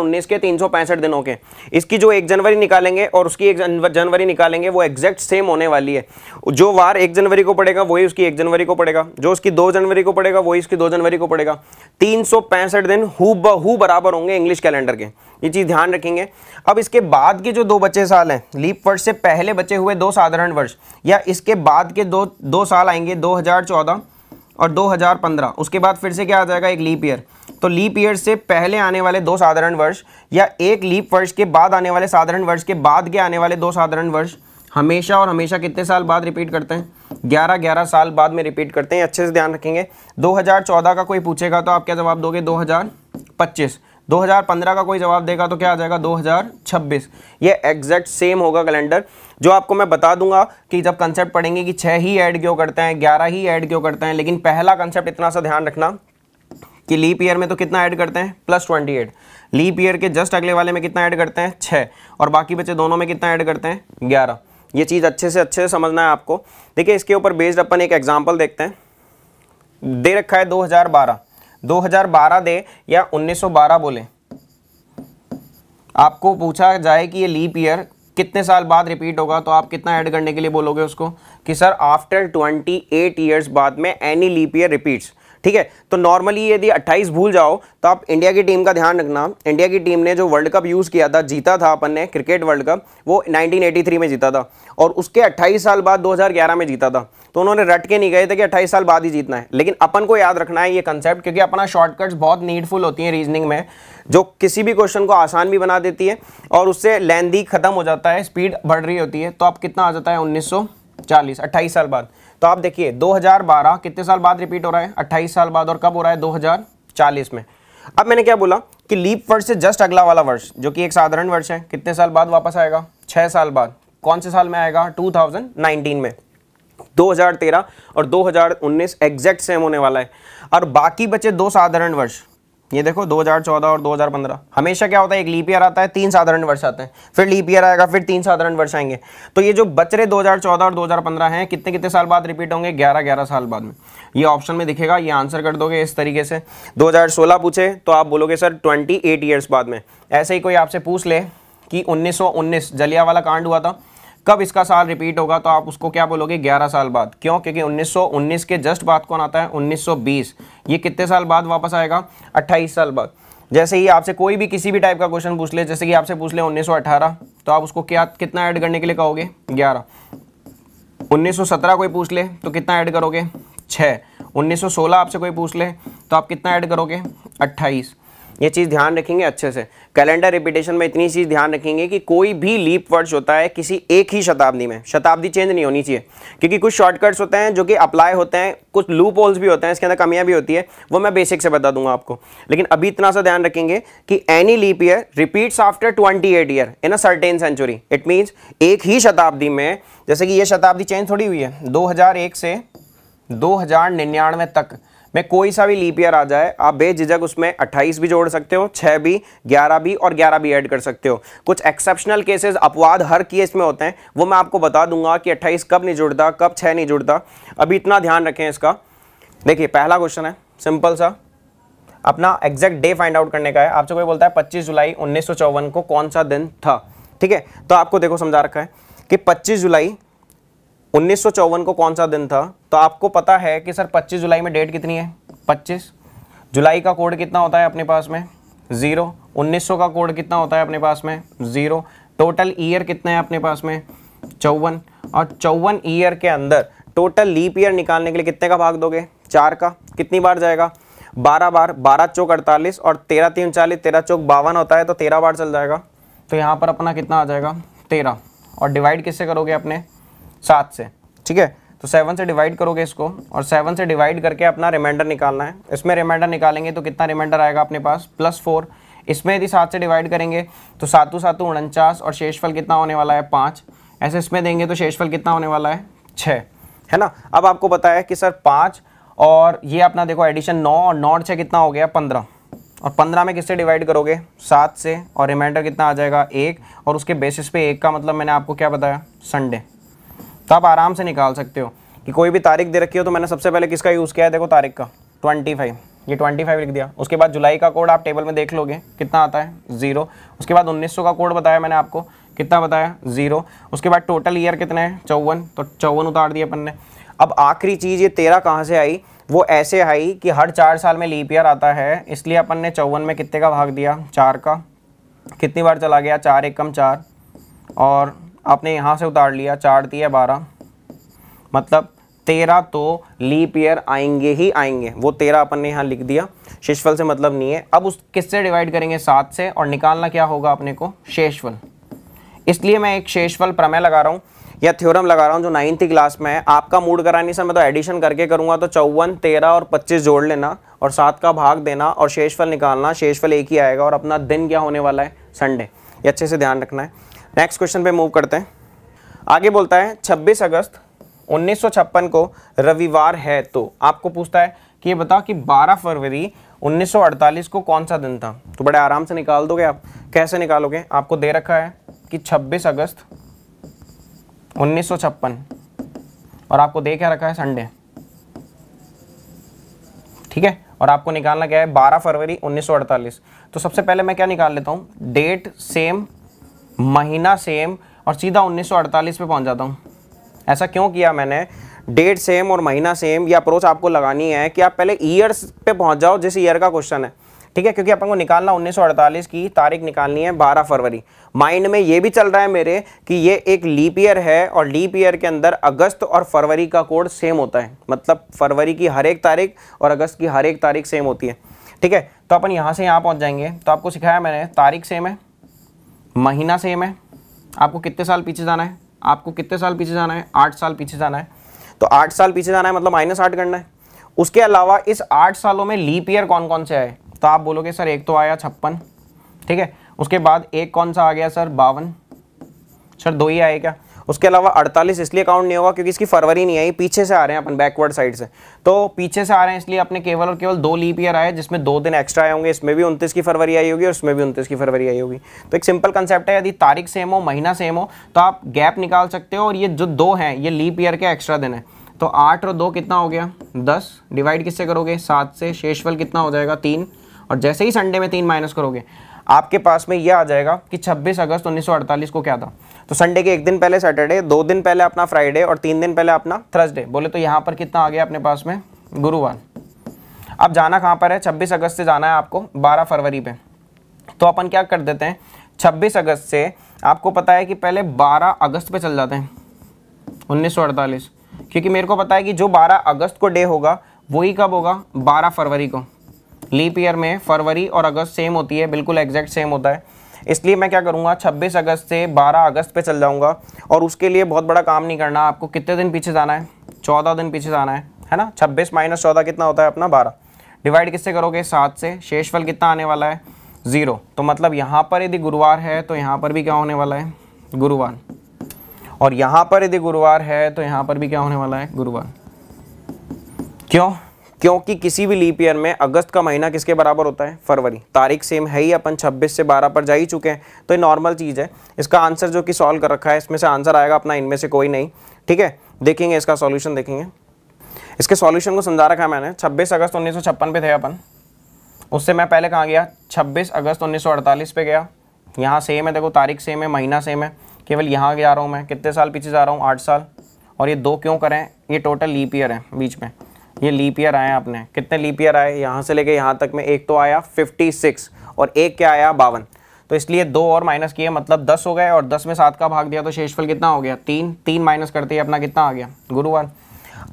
उन्नीस के तीन दिनों के इसकी जो एक जनवरी निकालेंगे और उसकी एक जनवरी निकालेंगे वो एग्जैक्ट सेम होने वाली है जो वार एक जनवरी को पड़ेगा वही उसकी एक जनवरी को पड़ेगा जो उसकी दो जनवरी को पड़ेगा वही इसकी दो जनवरी को पड़ेगा तीन दिन हु बहू बराबर होंगे इंग्लिश कैलेंडर के ये चीज़ ध्यान रखेंगे अब इसके बाद के जो दो बचे साल हैं लीप वर्ष से पहले बचे हुए दो साधारण वर्ष या इसके बाद के दो दो साल आएंगे चौदह और 2015 उसके बाद फिर से क्या आ जाएगा एक लीप ईयर तो लीप ईयर से पहले आने वाले दो साधारण वर्ष या एक लीप वर्ष के बाद आने वाले साधारण वर्ष के बाद के आने वाले दो साधारण वर्ष हमेशा और हमेशा कितने साल बाद रिपीट करते हैं ग्यारह ग्यारह साल बाद में रिपीट करते हैं अच्छे से ध्यान रखेंगे 2014 का कोई पूछेगा तो आप क्या जवाब दोगे 2025 2015 का कोई जवाब देगा तो क्या आ जाएगा 2026 ये एग्जैक्ट सेम होगा कैलेंडर जो आपको मैं बता दूंगा कि जब कंसेप्ट पढ़ेंगे कि छः ही ऐड क्यों करते हैं ग्यारह ही ऐड क्यों करते हैं लेकिन पहला कंसेप्ट इतना सा ध्यान रखना कि लीप ईयर में तो कितना ऐड करते हैं plus twenty eight leap year के जस्ट अगले वाले में कितना ऐड करते हैं छः और बाकी बच्चे दोनों में कितना ऐड करते हैं ग्यारह ये चीज़ अच्छे से अच्छे से समझना है आपको देखिए इसके ऊपर बेस्ड अपन एक एग्जाम्पल देखते हैं दे रखा है 2012 2012 दे या 1912 बोले आपको पूछा जाए कि ये लीप ईयर कितने साल बाद रिपीट होगा तो आप कितना ऐड करने के लिए बोलोगे उसको कि सर आफ्टर 28 ईयर्स बाद में एनी लीप ईयर रिपीट्स ठीक है तो नॉर्मली यदि 28 भूल जाओ तो आप इंडिया की टीम का ध्यान रखना इंडिया की टीम ने जो वर्ल्ड कप यूज़ किया था जीता था अपन ने क्रिकेट वर्ल्ड कप वो 1983 में जीता था और उसके 28 साल बाद 2011 में जीता था तो उन्होंने रट के नहीं गए थे कि 28 साल बाद ही जीतना है लेकिन अपन को याद रखना है ये कंसेप्ट क्योंकि अपना शॉर्टकट्स बहुत नीडफुल होती हैं रीजनिंग में जो किसी भी क्वेश्चन को आसान भी बना देती है और उससे लेंदी खत्म हो जाता है स्पीड बढ़ रही होती है तो आप कितना आ जाता है उन्नीस सौ चालीस साल बाद तो आप देखिए 2012 कितने साल बाद रिपीट हो रहा है 28 साल बाद और कब हो रहा है 2040 में अब मैंने क्या बोला कि लीप वर्ष से जस्ट अगला वाला वर्ष जो कि एक साधारण वर्ष है कितने साल बाद वापस आएगा छह साल बाद कौन से साल में आएगा टू में 2013 और 2019 एग्जैक्ट सेम होने वाला है और बाकी बचे दो साधारण वर्ष ये देखो 2014 और 2015 हमेशा क्या होता है एक लीप ईयर आता है तीन साधारण वर्ष आते हैं फिर लीप ईयर आएगा फिर तीन साधारण वर्ष आएंगे तो ये जो बच रहे 2014 और 2015 हैं कितने कितने साल बाद रिपीट होंगे 11 11 साल बाद में ये ऑप्शन में दिखेगा ये आंसर कर दोगे इस तरीके से 2016 पूछे तो आप बोलोगे सर ट्वेंटी एट बाद में ऐसे ही कोई आपसे पूछ ले कि उन्नीस सौ वाला कांड हुआ था कब इसका साल रिपीट होगा तो आप उसको क्या बोलोगे 11 साल बाद क्यों क्योंकि 1919 के जस्ट बाद कौन आता है 1920 ये कितने साल बाद वापस आएगा 28 साल बाद जैसे ही आपसे कोई भी किसी भी टाइप का क्वेश्चन पूछ ले जैसे कि आपसे पूछ ले 1918 तो आप उसको क्या कितना ऐड करने के लिए कहोगे 11 1917 कोई पूछ ले तो कितना ऐड करोगे छः उन्नीस आपसे कोई पूछ ले तो आप कितना ऐड करोगे अट्ठाईस ये चीज़ ध्यान रखेंगे अच्छे से कैलेंडर रिपीटेशन में इतनी चीज़ ध्यान रखेंगे कि कोई भी लीप वर्ड्स होता है किसी एक ही शताब्दी में शताब्दी चेंज नहीं होनी चाहिए क्योंकि कुछ शॉर्टकट्स होते हैं जो कि अप्लाई होते हैं कुछ लूप होल्स भी होते हैं इसके अंदर कमियाँ भी होती है वो मैं बेसिक से बता दूंगा आपको लेकिन अभी इतना सा ध्यान रखेंगे कि any leap year repeats after twenty eight year in a certain century it means एक ही शताब्दी में जैसे कि ये शताब्दी चेंज थोड़ी हुई है दो से दो तक में कोई सा भी लीप ईयर आ जाए आप बेझिझक उसमें 28 भी जोड़ सकते हो 6 भी 11 भी और 11 भी ऐड कर सकते हो कुछ एक्सेप्शनल केसेस अपवाद हर केस में होते हैं वो मैं आपको बता दूंगा कि 28 कब नहीं जुड़ता कब 6 नहीं जुड़ता अभी इतना ध्यान रखें इसका देखिए पहला क्वेश्चन है सिंपल सा अपना एग्जैक्ट डे फाइंड आउट करने का है आपसे कोई बोलता है पच्चीस जुलाई उन्नीस को कौन सा दिन था ठीक है तो आपको देखो समझा रखा है कि पच्चीस जुलाई उन्नीस को कौन सा दिन था तो आपको पता है कि सर 25 जुलाई में डेट कितनी है 25 जुलाई का कोड कितना होता है अपने पास में ज़ीरो 1900 का कोड कितना होता है अपने पास में ज़ीरो टोटल ईयर कितना है अपने पास में चौवन और चौवन ईयर के अंदर टोटल लीप ईयर निकालने के लिए कितने का भाग दोगे चार का कितनी बार जाएगा बारह बार बारह चौक अड़तालीस और तेरह तीन चालीस तेरह चौक बावन होता है तो तेरह बार चल जाएगा तो यहाँ पर अपना कितना आ जाएगा तेरह और डिवाइड किससे करोगे अपने सात से ठीक है तो सेवन से डिवाइड करोगे इसको और सेवन से डिवाइड करके अपना रिमाइंडर निकालना है इसमें रिमाइंडर निकालेंगे तो कितना रिमाइंडर आएगा अपने पास प्लस फोर इसमें यदि सात से डिवाइड करेंगे तो सातों सातों उनचास और शेषफल कितना होने वाला है पाँच ऐसे इसमें देंगे तो शेषफल कितना होने वाला है छः है ना अब आपको बताया कि सर पाँच और ये अपना देखो एडिशन नौ और नौ छः कितना हो गया पंद्रह और पंद्रह में किससे डिवाइड करोगे सात से और रिमाइंडर कितना आ जाएगा एक और उसके बेसिस पे एक का मतलब मैंने आपको क्या बताया संडे तो आप आराम से निकाल सकते हो कि कोई भी तारीख दे रखी हो तो मैंने सबसे पहले किसका यूज़ किया है देखो तारीख का ट्वेंटी फाइव ये ट्वेंटी फाइव लिख दिया उसके बाद जुलाई का कोड आप टेबल में देख लोगे कितना आता है ज़ीरो उसके बाद उन्नीस सौ का कोड बताया मैंने आपको कितना बताया ज़ीरो उसके बाद टोटल ईयर कितने हैं चौवन तो चौवन उतार दिया अपन ने अब आखिरी चीज़ ये तेरह कहाँ से आई वो ऐसे आई कि हर चार साल में लीप ईयर आता है इसलिए अपन ने चौवन में कितने का भाग दिया चार का कितनी बार चला गया चार एक कम चार और आपने यहाँ से उतार लिया चार दिया बारह मतलब तेरह तो लीप ईयर आएंगे ही आएंगे वो तेरह अपन ने यहाँ लिख दिया शेषफल से मतलब नहीं है अब उस किससे डिवाइड करेंगे सात से और निकालना क्या होगा अपने को शेषफल इसलिए मैं एक शेषफल प्रमेय लगा रहा हूँ या थ्योरम लगा रहा हूँ जो नाइन्थ क्लास में है आपका मूड कराने से मैं तो एडिशन करके करूँगा तो चौवन तेरह और पच्चीस जोड़ लेना और सात का भाग देना और शेषफल निकालना शेषफल एक ही आएगा और अपना दिन क्या होने वाला है संडे ये अच्छे से ध्यान रखना है नेक्स्ट क्वेश्चन पे मूव करते हैं आगे बोलता है 26 अगस्त 1956 को रविवार है तो आपको पूछता है कि ये बताओ कि 12 फरवरी 1948 को कौन सा दिन था तो बड़े आराम से निकाल दोगे आप कैसे निकालोगे आपको दे रखा है कि 26 अगस्त 1956 और आपको दे क्या रखा है संडे ठीक है और आपको निकालना क्या है 12 फरवरी 1948 तो सबसे पहले मैं क्या निकाल लेता हूँ डेट सेम महीना सेम और सीधा 1948 पे पहुंच जाता हूँ ऐसा क्यों किया मैंने डेट सेम और महीना सेम ये अप्रोच आपको लगानी है कि आप पहले ईयर्स पे पहुंच जाओ जिस ईयर का क्वेश्चन है ठीक है क्योंकि अपन को निकालना 1948 की तारीख निकालनी है 12 फरवरी माइंड में ये भी चल रहा है मेरे कि ये एक लीप ईयर है और लीप ईयर के अंदर अगस्त और फरवरी का कोड सेम होता है मतलब फरवरी की हर एक तारीख और अगस्त की हर एक तारीख सेम होती है ठीक है तो अपन यहाँ से यहाँ पहुँच जाएंगे तो आपको सिखाया मैंने तारीख सेम है महीना सेम है आपको कितने साल पीछे जाना है आपको कितने साल पीछे जाना है आठ साल पीछे जाना है तो आठ साल पीछे जाना है मतलब माइनस आठ करना है उसके अलावा इस आठ सालों में लीप ईयर कौन कौन से आए तो आप बोलोगे सर एक तो आया छप्पन ठीक है उसके बाद एक कौन सा आ गया सर बावन सर दो ही आए क्या उसके अलावा अड़तालीस इसलिए काउंट नहीं होगा क्योंकि इसकी फरवरी नहीं आई पीछे से आ रहे हैं अपन बैकवर्ड साइड से तो पीछे से आ रहे हैं इसलिए अपने केवल और केवल दो लीप ईयर आए जिसमें दो दिन एक्स्ट्रा आए होंगे इसमें भी उनतीस की फरवरी आई होगी और उसमें भी उनतीस की फरवरी आई होगी तो एक सिंपल कंसेप्ट है यदि तारीख सेम हो महीना सेम हो तो आप गैप निकाल सकते हो और ये जो दो हैं ये लीप ईयर के एक्स्ट्रा दिन है तो आठ और दो कितना हो गया दस डिवाइड किससे करोगे सात से शेषफल कितना हो जाएगा तीन और जैसे ही संडे में तीन माइनस करोगे आपके पास में ये आ जाएगा कि 26 अगस्त 1948 को क्या था तो संडे के एक दिन पहले सैटरडे दो दिन पहले अपना फ्राइडे और तीन दिन पहले अपना थर्सडे बोले तो यहाँ पर कितना आ गया अपने पास में गुरुवार अब जाना कहाँ पर है छब्बीस अगस्त से जाना है आपको बारह फरवरी पे तो अपन क्या कर देते हैं छब्बीस अगस्त से आपको पता है कि पहले बारह अगस्त पे चल जाते हैं 1948 क्योंकि मेरे को पता है कि जो 12 अगस्त को डे होगा वही कब होगा 12 फरवरी को लीप ईयर में फरवरी और अगस्त सेम होती है बिल्कुल एग्जैक्ट सेम होता है इसलिए मैं क्या करूँगा 26 अगस्त से 12 अगस्त पे चल जाऊँगा और उसके लिए बहुत बड़ा काम नहीं करना आपको कितने दिन पीछे जाना है 14 दिन पीछे जाना है है ना 26 माइनस चौदह कितना होता है अपना 12 डिवाइड किससे करोगे सात से शेषफल कितना आने वाला है ज़ीरो तो मतलब यहाँ पर यदि गुरुवार है तो यहाँ पर भी क्या होने वाला है गुरुवार और यहाँ पर यदि गुरुवार है तो यहाँ पर भी क्या होने वाला है गुरुवार क्यों क्योंकि किसी भी लीप ईयर में अगस्त का महीना किसके बराबर होता है फरवरी तारीख सेम है ही अपन 26 से 12 पर जा ही चुके हैं तो ये नॉर्मल चीज़ है इसका आंसर जो कि सॉल्व कर रखा है इसमें से आंसर आएगा अपना इनमें से कोई नहीं ठीक है देखेंगे इसका सॉल्यूशन देखेंगे इसके सॉल्यूशन को समझा रखा है मैंने छब्बीस अगस्त उन्नीस पे थे अपन उससे मैं पहले कहाँ गया छब्बीस अगस्त उन्नीस पे गया यहाँ सेम है देखो तारीख सेम है महीना सेम है केवल यहाँ जा रहा हूँ मैं कितने साल पीछे जा रहा हूँ आठ साल और ये दो क्यों करें ये टोटल लीप ईयर है बीच में ये लीप ईयर आया आपने कितने लीप ईयर आए यहाँ से लेके यहाँ तक में एक तो आया 56 और एक क्या आया बावन तो इसलिए दो और माइनस किए मतलब दस हो गए और दस में सात का भाग दिया तो शेषफल कितना हो गया तीन तीन माइनस करते ही अपना कितना आ गया गुरुवार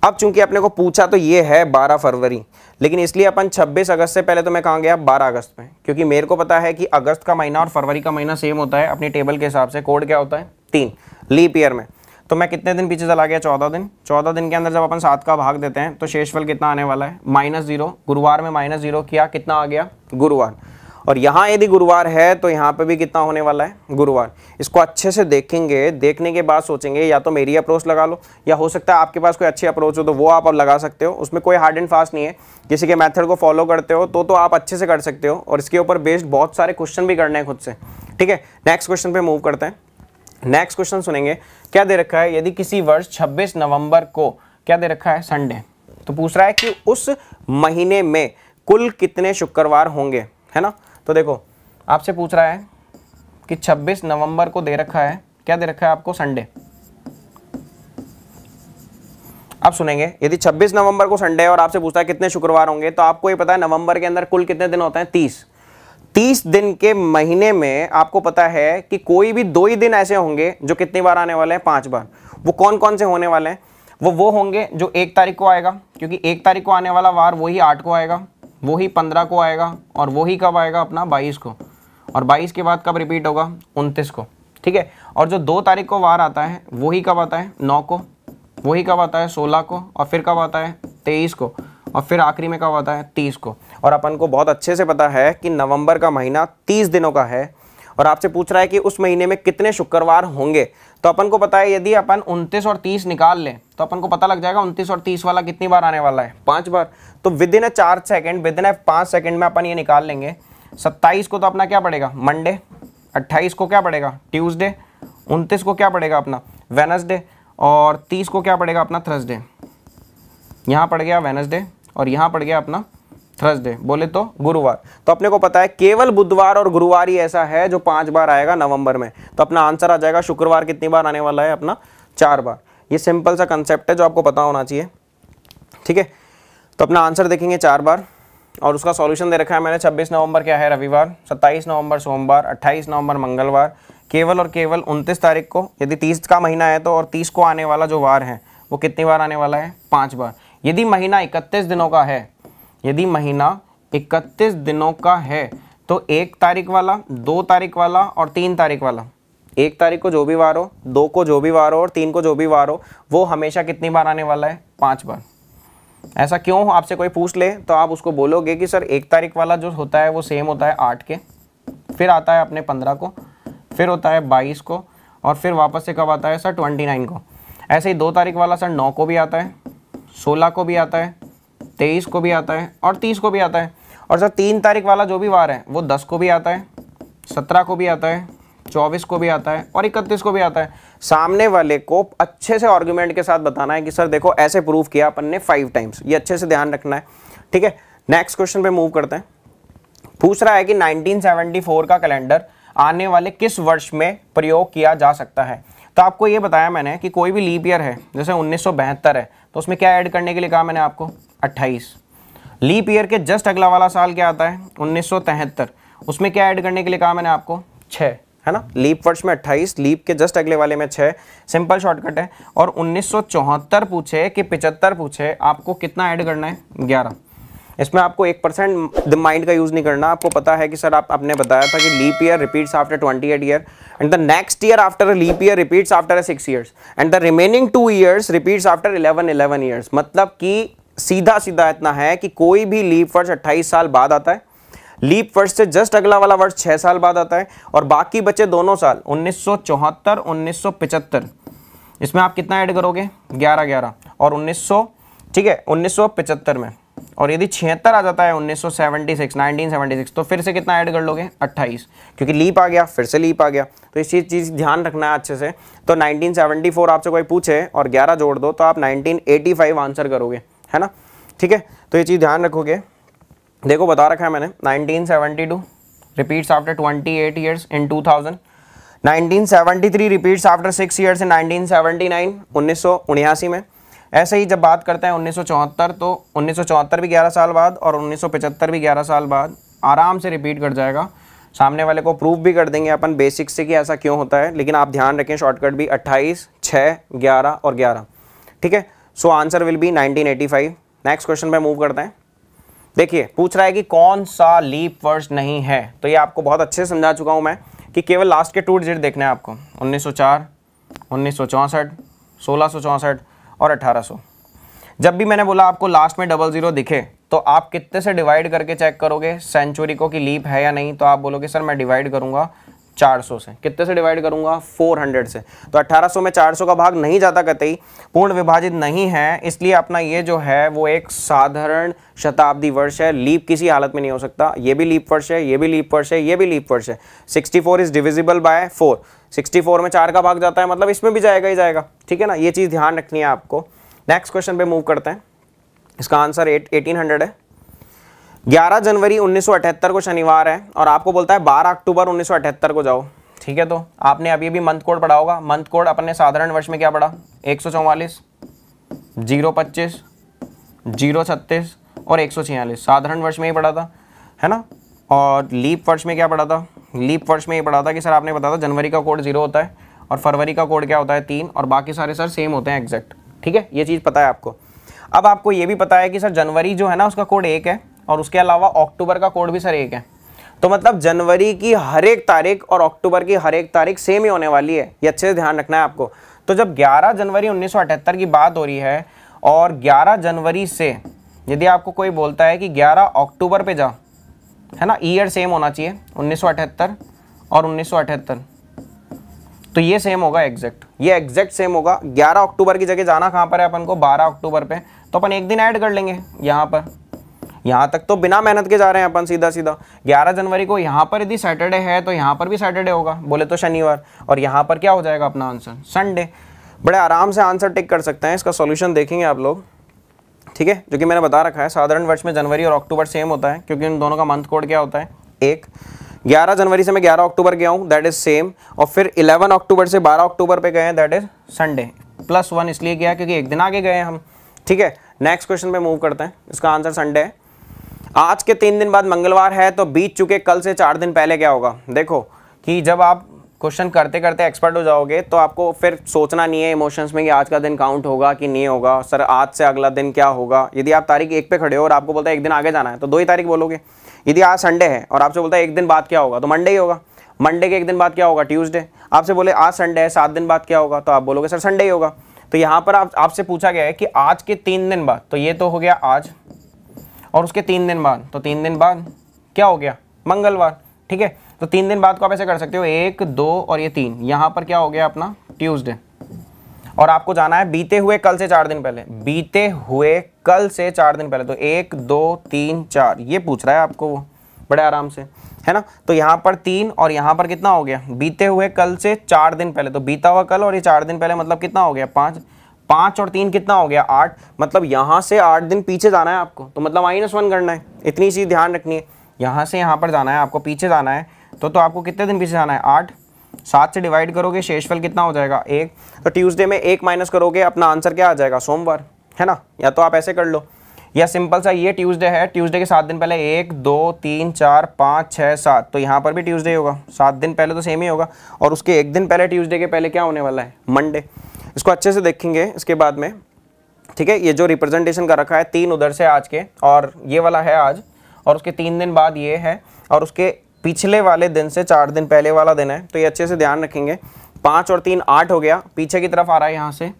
अब चूंकि अपने को पूछा तो ये है 12 फरवरी लेकिन इसलिए अपन 26 अगस्त से पहले तो मैं कहाँ गया 12 अगस्त में क्योंकि मेरे को पता है कि अगस्त का महीना और फरवरी का महीना सेम होता है अपनी टेबल के हिसाब से कोड क्या होता है तीन लीप ईयर में तो मैं कितने दिन पीछे चला गया चौदह दिन चौदह दिन के अंदर जब अपन सात का भाग देते हैं तो शेषफल कितना आने वाला है माइनस जीरो गुरुवार में माइनस जीरो किया कितना आ गया गुरुवार और यहाँ यदि गुरुवार है तो यहाँ पे भी कितना होने वाला है गुरुवार इसको अच्छे से देखेंगे देखने के बाद सोचेंगे या तो मेरी अप्रोच लगा लो या हो सकता है आपके पास कोई अच्छी अप्रोच हो तो वो आप अब लगा सकते हो उसमें कोई हार्ड एंड फास्ट नहीं है किसी के मेथड को फॉलो करते हो तो तो आप अच्छे से कर सकते हो और इसके ऊपर बेस्ड बहुत सारे क्वेश्चन भी करने हैं खुद से ठीक है नेक्स्ट क्वेश्चन पर मूव करते हैं नेक्स्ट क्वेश्चन सुनेंगे क्या दे रखा है यदि किसी वर्ष 26 नवंबर को क्या दे रखा है संडे तो पूछ रहा है कि उस महीने में कुल कितने शुक्रवार होंगे है ना तो देखो आपसे पूछ रहा है कि 26 नवंबर को दे रखा है क्या दे रखा है आपको संडे आप सुनेंगे यदि 26 नवंबर को संडे है और आपसे पूछता है कितने शुक्रवार होंगे तो आपको ये पता है नवंबर के अंदर कुल कितने दिन होते हैं तीस दिन के महीने में आपको पता है कि कोई भी दो ही दिन ऐसे होंगे जो कितनी बार आने वाले हैं पांच बार वो कौन कौन से होने वाले हैं वो वो होंगे जो एक तारीख को आएगा क्योंकि एक तारीख को आने वाला वार वही आठ को आएगा वही पंद्रह को आएगा और वही कब आएगा अपना बाईस को और बाईस के बाद कब रिपीट होगा उनतीस को ठीक है और जो दो तारीख को वार आता है वही कब आता है नौ को वही कब आता है सोलह को और फिर कब आता है तेईस को और फिर आखिरी में कब आता है तीस को और अपन को बहुत अच्छे से पता है कि नवंबर का महीना तीस दिनों का है और आपसे पूछ रहा है कि उस महीने में कितने शुक्रवार होंगे तो अपन को पता है यदि अपन उनतीस और तीस निकाल लें तो अपन को पता लग जाएगा उनतीस और तीस वाला कितनी बार आने वाला है पाँच बार तो विद इन अ चार सेकेंड विद इन अ पाँच सेकेंड में अपन ये निकाल लेंगे सत्ताईस को तो अपना क्या पड़ेगा मंडे अट्ठाईस को क्या पड़ेगा ट्यूजडे उनतीस को क्या पड़ेगा अपना वेनसडे और तीस को क्या पड़ेगा अपना थर्सडे यहाँ पड़ गया वेनसडे और यहाँ पड़ गया अपना थर्सडे बोले तो गुरुवार तो अपने को पता है केवल बुधवार और गुरुवार ही ऐसा है जो पांच बार आएगा नवंबर में तो अपना आंसर आ जाएगा शुक्रवार कितनी बार आने वाला है अपना चार बार ये सिंपल सा कंसेप्ट है जो आपको पता होना चाहिए ठीक है तो अपना आंसर देखेंगे चार बार और उसका सॉल्यूशन दे रखा है मैंने 26 नवंबर क्या है रविवार 27 नवंबर सोमवार 28 नवंबर मंगलवार केवल और केवल 29 तारीख को यदि 30 का महीना है तो और 30 को आने वाला जो वार है वो कितनी बार आने वाला है पाँच बार यदि महीना इकतीस दिनों का है यदि महीना 31 दिनों का है तो एक तारीख वाला दो तारीख वाला और तीन तारीख वाला एक तारीख को जो भी वार हो दो को जो भी वार हो और तीन को जो भी वार हो वो हमेशा कितनी बार आने वाला है पाँच बार ऐसा क्यों आपसे कोई पूछ ले तो आप उसको बोलोगे कि सर एक तारीख वाला जो होता है वो सेम होता है आठ के फिर आता है अपने पंद्रह को फिर होता है बाईस को और फिर वापस से कब आता है सर ट्वेंटी नाइन को ऐसे ही दो तारीख वाला सर नौ को भी आता है सोलह को भी आता है तेईस को भी आता है और तीस को भी आता है और सर तीन तारीख वाला जो भी वार है वो दस को भी आता है सत्रह को भी आता है चौबीस को भी आता है और इकतीस को भी आता है सामने वाले को अच्छे से आर्ग्यूमेंट के साथ बताना है कि सर देखो ऐसे प्रूव किया अपन ने फाइव टाइम्स ये अच्छे से ध्यान रखना है ठीक है नेक्स्ट क्वेश्चन पे मूव करते हैं पूछ रहा है कि 1974 का कैलेंडर आने वाले किस वर्ष में प्रयोग किया जा सकता है तो आपको ये बताया मैंने कि कोई भी लीप ईयर है जैसे उन्नीस है तो उसमें क्या ऐड करने के लिए कहा मैंने आपको अट्ठाईस लीप ईयर के जस्ट अगला वाला साल क्या आता है उन्नीस उसमें क्या ऐड करने के लिए कहा मैंने आपको छः है ना लीप वर्ष में 28 लीप के जस्ट अगले वाले में छः सिंपल शॉर्टकट है और उन्नीस पूछे कि पिचहत्तर पूछे आपको कितना ऐड करना है ग्यारह इसमें आपको एक परसेंट माइंड का यूज़ नहीं करना आपको पता है कि सर आप आपने बताया था कि leap year repeats after twenty eight year and the next year after a leap year repeats after a six years and the remaining two years repeats after eleven eleven years मतलब कि सीधा सीधा इतना है कि कोई भी लीप वर्ष 28 साल बाद आता है लीप वर्ष से जस्ट अगला वाला वर्ष छह साल बाद आता है और बाकी बचे दोनों साल उन्नीस सौ चौहत्तर उन्नीस सौ पिचहत्तर इसमें आप कितना ऐड करोगे ग्यारह ग्यारह और उन्नीस सौ ठीक है उन्नीस सौ में और यदि छिहत्तर आ जाता है 1976 1976 तो फिर से कितना ऐड कर लोगे 28 क्योंकि लीप आ गया फिर से लीप आ गया तो इस चीज़ ध्यान रखना है अच्छे से तो 1974 आपसे कोई पूछे और 11 जोड़ दो तो आप 1985 आंसर करोगे है ना ठीक है तो ये चीज़ ध्यान रखोगे देखो बता रखा है मैंने 1972 repeats after 28 years in 2000 1973 repeats after six years in 1979 उन्नीस में ऐसे ही जब बात करते हैं चौहत्तर तो चौहत्तर भी ग्यारह साल बाद और पचहत्तर भी ग्यारह साल बाद आराम से रिपीट कर जाएगा सामने वाले को प्रूव भी कर देंगे अपन बेसिक से कि ऐसा क्यों होता है लेकिन आप ध्यान रखें शॉर्टकट भी 28, 6, 11 और 11 ठीक है so answer will be 1985 next question पे मूव करते हैं देखिए पूछ रहा है कि कौन सा लीप वर्ष नहीं है तो ये आपको बहुत अच्छे से समझा चुका हूँ मैं कि केवल लास्ट के टू डिजिट देखने हैं आपको 1904, उन्नीस सौ चौंसठ सोलह सौ चौंसठ और 1800 जब भी मैंने बोला आपको लास्ट में डबल ज़ीरो दिखे तो आप कितने से डिवाइड करके चेक करोगे सेंचुरी को कि लीप है या नहीं तो आप बोलोगे सर मैं डिवाइड करूँगा 400 से कितने से डिवाइड करूंगा 400 से तो 1800 में 400 का भाग नहीं जाता कतई पूर्ण विभाजित नहीं है इसलिए अपना ये जो है वो एक साधारण शताब्दी वर्ष है लीप किसी हालत में नहीं हो सकता ये भी लीप वर्ष है ये भी लीप वर्ष है ये भी लीप वर्ष है sixty four is divisible by four sixty four में चार का भाग जाता है मतलब इसमें भी जाएगा ही जाएगा ठीक है ना ये चीज़ ध्यान रखनी है आपको नेक्स्ट क्वेश्चन पे मूव करते हैं इसका आंसर एट एटीन हंड्रेड है 11 जनवरी 1978 को शनिवार है और आपको बोलता है 12 अक्टूबर 1978 को जाओ ठीक है तो आपने अभी अभी मंथ कोड पढ़ा होगा मंथ कोड अपने साधारण वर्ष में क्या पढ़ा एक सौ चौवालीस जीरो पच्चीस जीरो छत्तीस और एक सौ छियालीस साधारण वर्ष में ही पढ़ा था है ना और लीप वर्ष में क्या पढ़ा था लीप वर्ष में ही पढ़ा था कि सर आपने बताया था जनवरी का कोड जीरो होता है और फरवरी का कोड क्या होता है तीन और बाकी सारे सर सेम होते हैं एग्जैक्ट ठीक है ये चीज़ पता है आपको अब आपको ये भी पता है कि सर जनवरी जो है ना उसका कोड एक है और उसके अलावा अक्टूबर का कोड भी सर एक है तो मतलब जनवरी की हर एक तारीख और अक्टूबर की हर एक तारीख सेम ही होने वाली है ये अच्छे से ध्यान रखना है आपको तो जब 11 जनवरी 1978 की बात हो रही है और 11 जनवरी से यदि आपको कोई बोलता है कि 11 अक्टूबर पे जा है ना ईयर सेम होना चाहिए 1978 और 1978 तो ये सेम होगा एग्जैक्ट ये एग्जैक्ट सेम होगा 11 अक्टूबर की जगह जाना कहाँ पर है अपन को 12 अक्टूबर पे तो अपन एक दिन ऐड कर लेंगे यहाँ पर यहाँ तक तो बिना मेहनत के जा रहे हैं अपन सीधा सीधा ग्यारह जनवरी को यहाँ पर यदि सैटरडे है तो यहाँ पर भी सैटरडे होगा बोले तो शनिवार और यहाँ पर क्या हो जाएगा अपना आंसर संडे बड़े आराम से आंसर टिक कर सकते हैं इसका सोल्यूशन देखेंगे आप लोग ठीक है जो कि मैंने बता रखा है साधारण वर्ष में जनवरी और अक्टूबर सेम होता है क्योंकि इन दोनों का मंथ कोड क्या होता है एक 11 जनवरी से मैं 11 अक्टूबर गया हूँ दैट इज़ सेम और फिर 11 अक्टूबर से 12 अक्टूबर पे गए हैं that is Sunday plus one इसलिए गया क्योंकि एक दिन आगे गए हैं हम ठीक है नेक्स्ट क्वेश्चन पे मूव करते हैं इसका आंसर संडे है आज के तीन दिन बाद मंगलवार है तो बीत चुके कल से चार दिन पहले क्या होगा देखो कि जब आप क्वेश्चन करते करते एक्सपर्ट हो जाओगे तो आपको फिर सोचना नहीं है इमोशंस में कि आज का दिन काउंट होगा कि नहीं होगा सर आज से अगला दिन क्या होगा यदि आप तारीख एक पे खड़े हो और आपको बोलता है एक दिन आगे जाना है तो दो ही तारीख बोलोगे यदि आज संडे है और आपसे बोलता है एक दिन बाद क्या होगा तो मंडे ही होगा मंडे के एक दिन बाद क्या होगा ट्यूजडे आपसे बोले आज संडे है सात दिन बाद क्या होगा तो आप बोलोगे सर संडे ही होगा तो यहाँ पर आपसे पूछा गया है कि आज के तीन दिन बाद तो ये तो हो गया आज और उसके तीन दिन बाद तो तीन दिन बाद क्या हो गया मंगलवार ठीक है तो तीन दिन बाद को आप ऐसे कर सकते हो एक दो और ये तीन यहाँ पर क्या हो गया अपना ट्यूजडे और आपको जाना है बीते हुए कल से चार दिन पहले बीते हुए कल से चार दिन पहले तो एक दो तीन चार ये पूछ रहा है आपको वो बड़े आराम से है ना तो यहाँ पर तीन और यहाँ पर कितना हो गया बीते हुए कल से चार दिन पहले तो बीता हुआ कल और ये चार दिन पहले मतलब कितना हो गया पाँच पाँच और तीन कितना हो गया आठ मतलब यहाँ से आठ दिन पीछे जाना है आपको तो मतलब माइनस वन करना है इतनी चीज़ ध्यान रखनी है यहाँ से यहाँ पर जाना है आपको पीछे जाना है तो तो आपको कितने दिन पीछे जाना है आठ सात से डिवाइड करोगे शेषफल कितना हो जाएगा एक तो ट्यूसडे में एक माइनस करोगे अपना आंसर क्या आ जाएगा सोमवार है ना या तो आप ऐसे कर लो या सिंपल सा ये ट्यूसडे है ट्यूसडे के सात दिन पहले एक दो तीन चार पाँच छः सात तो यहाँ पर भी ट्यूसडे होगा सात दिन पहले तो सेम ही होगा और उसके एक दिन पहले ट्यूसडे के पहले क्या होने वाला है मंडे इसको अच्छे से देखेंगे इसके बाद में ठीक है ये जो रिप्रेजेंटेशन का रखा है तीन उधर से आज के और ये वाला है आज और उसके तीन दिन बाद ये है और उसके पिछले वाले दिन से चार दिन पहले वाला दिन है तो ये अच्छे से ध्यान रखेंगे पाँच और तीन आठ हो गया पीछे की तरफ आ रहा है यहाँ से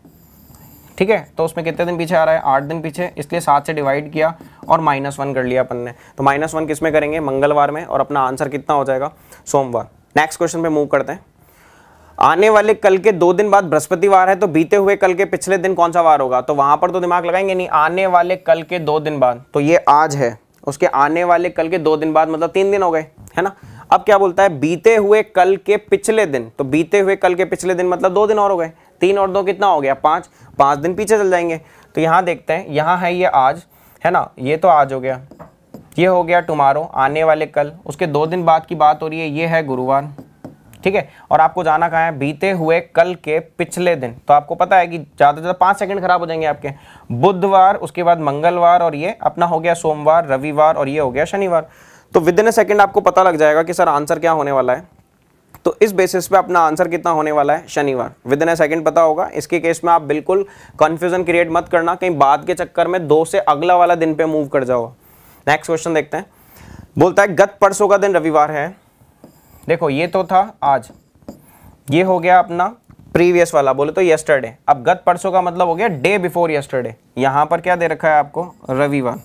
ठीक है तो उसमें कितने दिन पीछे आ रहा है आठ दिन पीछे इसलिए सात से डिवाइड किया और माइनस वन कर लिया अपन ने तो माइनस वन किस में करेंगे मंगलवार में और अपना आंसर कितना हो जाएगा सोमवार नेक्स्ट क्वेश्चन पे मूव करते हैं आने वाले कल के दो दिन बाद बृहस्पतिवार है तो बीते हुए कल के पिछले दिन कौन सा वार होगा तो वहां पर तो दिमाग लगाएंगे नहीं आने वाले कल के दो दिन बाद तो ये आज है उसके आने वाले कल के दो दिन बाद मतलब तीन दिन हो गए है ना अब क्या बोलता है बीते हुए कल के पिछले दिन तो बीते हुए कल के पिछले दिन मतलब दो दिन और हो गए तीन और दो कितना हो गया पाँच पाँच दिन पीछे चल जाएंगे तो यहाँ देखते हैं यहाँ है ये आज है ना ये तो आज हो गया ये हो गया टुमारो आने वाले कल उसके दो दिन बाद की बात हो रही है ये है गुरुवार ठीक है और आपको जाना कहाँ है बीते हुए कल के पिछले दिन तो आपको पता है कि ज़्यादा से ज़्यादा पाँच सेकंड खराब हो जाएंगे आपके बुधवार उसके बाद मंगलवार और ये अपना हो गया सोमवार रविवार और ये हो गया शनिवार तो विद इन ए सेकेंड आपको पता लग जाएगा कि सर आंसर क्या होने वाला है तो इस बेसिस पे अपना आंसर कितना होने वाला है शनिवार विद इन ए सेकेंड पता होगा इसके केस में आप बिल्कुल कंफ्यूजन क्रिएट मत करना कहीं बाद के चक्कर में दो से अगला वाला दिन पे मूव कर जाओ नेक्स्ट क्वेश्चन देखते हैं बोलता है गत परसों का दिन रविवार है देखो ये तो था आज ये हो गया अपना प्रीवियस वाला बोले तो यस्टरडे अब गत परसों का मतलब हो गया डे बिफोर यस्टरडे यहाँ पर क्या दे रखा है आपको रविवार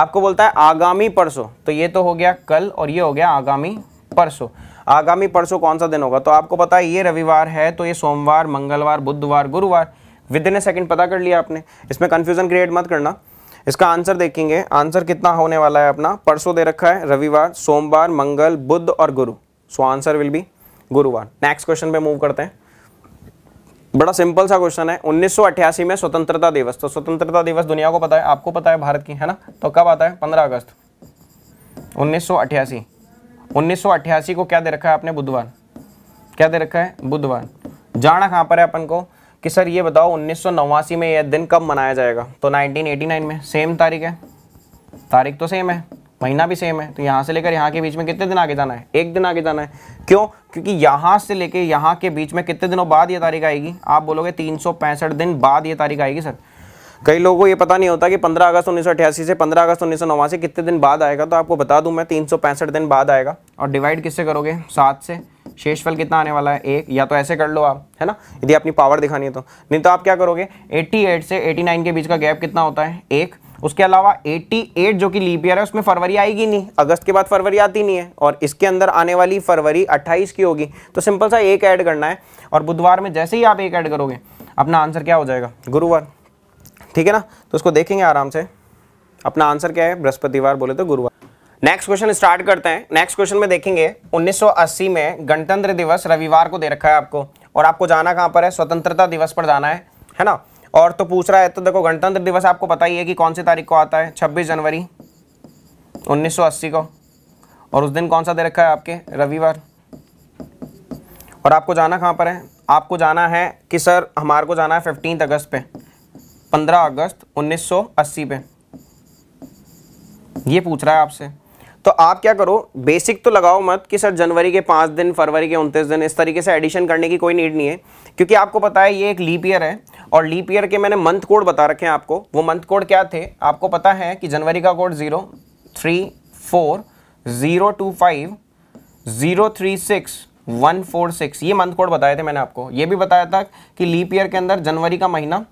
आपको बोलता है आगामी परसों तो ये तो हो गया कल और ये हो गया आगामी परसों आगामी परसों कौन सा दिन होगा तो आपको पता है ये रविवार है तो ये सोमवार मंगलवार बुधवार गुरुवार विद इन ए सेकेंड पता कर लिया आपने इसमें कन्फ्यूजन क्रिएट मत करना इसका आंसर देखेंगे आंसर कितना होने वाला है अपना परसों दे रखा है रविवार सोमवार मंगल बुध और गुरु सो आंसर विल बी गुरुवार नेक्स्ट क्वेश्चन पे मूव करते हैं बड़ा सिंपल सा क्वेश्चन है 1988 में स्वतंत्रता दिवस तो स्वतंत्रता दिवस दुनिया को पता है आपको पता है भारत की है ना तो कब आता है 15 अगस्त 1988 1988 को क्या दे रखा है आपने बुधवार क्या दे रखा है बुधवार जाना कहां पर है अपन को कि सर ये बताओ उन्नीस में यह दिन कब मनाया जाएगा तो नाइनटीन में सेम तारीख है तारीख तो सेम है महीना भी सेम है तो यहाँ से लेकर यहाँ के बीच में कितने दिन आगे जाना है एक दिन आगे जाना है क्यों क्योंकि यहाँ से लेकर यहाँ के बीच में कितने दिनों बाद ये तारीख आएगी आप बोलोगे तीन दिन बाद ये तारीख आएगी सर कई लोगों को ये पता नहीं होता कि 15 अगस्त उन्नीस से 15 अगस्त उन्नीस कितने दिन बाद आएगा तो आपको बता दूं मैं तीन दिन बाद आएगा और डिवाइड किससे करोगे सात से शेषफल कितना आने वाला है एक या तो ऐसे कर लो आप है ना यदि अपनी पावर दिखानी है तो नहीं तो आप क्या करोगे 88 से 89 के बीच का गैप कितना होता है एक उसके अलावा 88 जो कि लीप ईयर है उसमें फरवरी आएगी नहीं अगस्त के बाद फरवरी आती नहीं है और इसके अंदर आने वाली फरवरी 28 की होगी तो सिंपल सा एक ऐड करना है और बुधवार में जैसे ही आप एक ऐड करोगे अपना आंसर क्या हो जाएगा गुरुवार ठीक है ना तो उसको देखेंगे आराम से अपना आंसर क्या है बृहस्पतिवार बोले तो गुरुवार नेक्स्ट क्वेश्चन स्टार्ट करते हैं नेक्स्ट क्वेश्चन में देखेंगे 1980 में गणतंत्र दिवस रविवार को दे रखा है आपको और आपको जाना कहाँ पर है स्वतंत्रता दिवस पर जाना है है ना और तो पूछ रहा है तो देखो गणतंत्र दिवस आपको पता ही है कि कौन सी तारीख को आता है छब्बीस जनवरी 1980 को और उस दिन कौन सा दे रखा है आपके रविवार और आपको जाना कहाँ पर है आपको जाना है कि सर हमारे को जाना है फिफ्टीन अगस्त पे 15 अगस्त 1980 पे ये पूछ रहा है आपसे तो आप क्या करो बेसिक तो लगाओ मत कि सर जनवरी के पाँच दिन फरवरी के उनतीस दिन इस तरीके से एडिशन करने की कोई नीड नहीं है क्योंकि आपको पता है ये एक लीप ईयर है और लीप ईयर के मैंने मंथ कोड बता रखे हैं आपको वो मंथ कोड क्या थे आपको पता है कि जनवरी का code zero three four zero two five zero three six one four six ये मंथ कोड बताए थे मैंने आपको ये भी बताया था कि लीप ईयर के अंदर जनवरी का महीना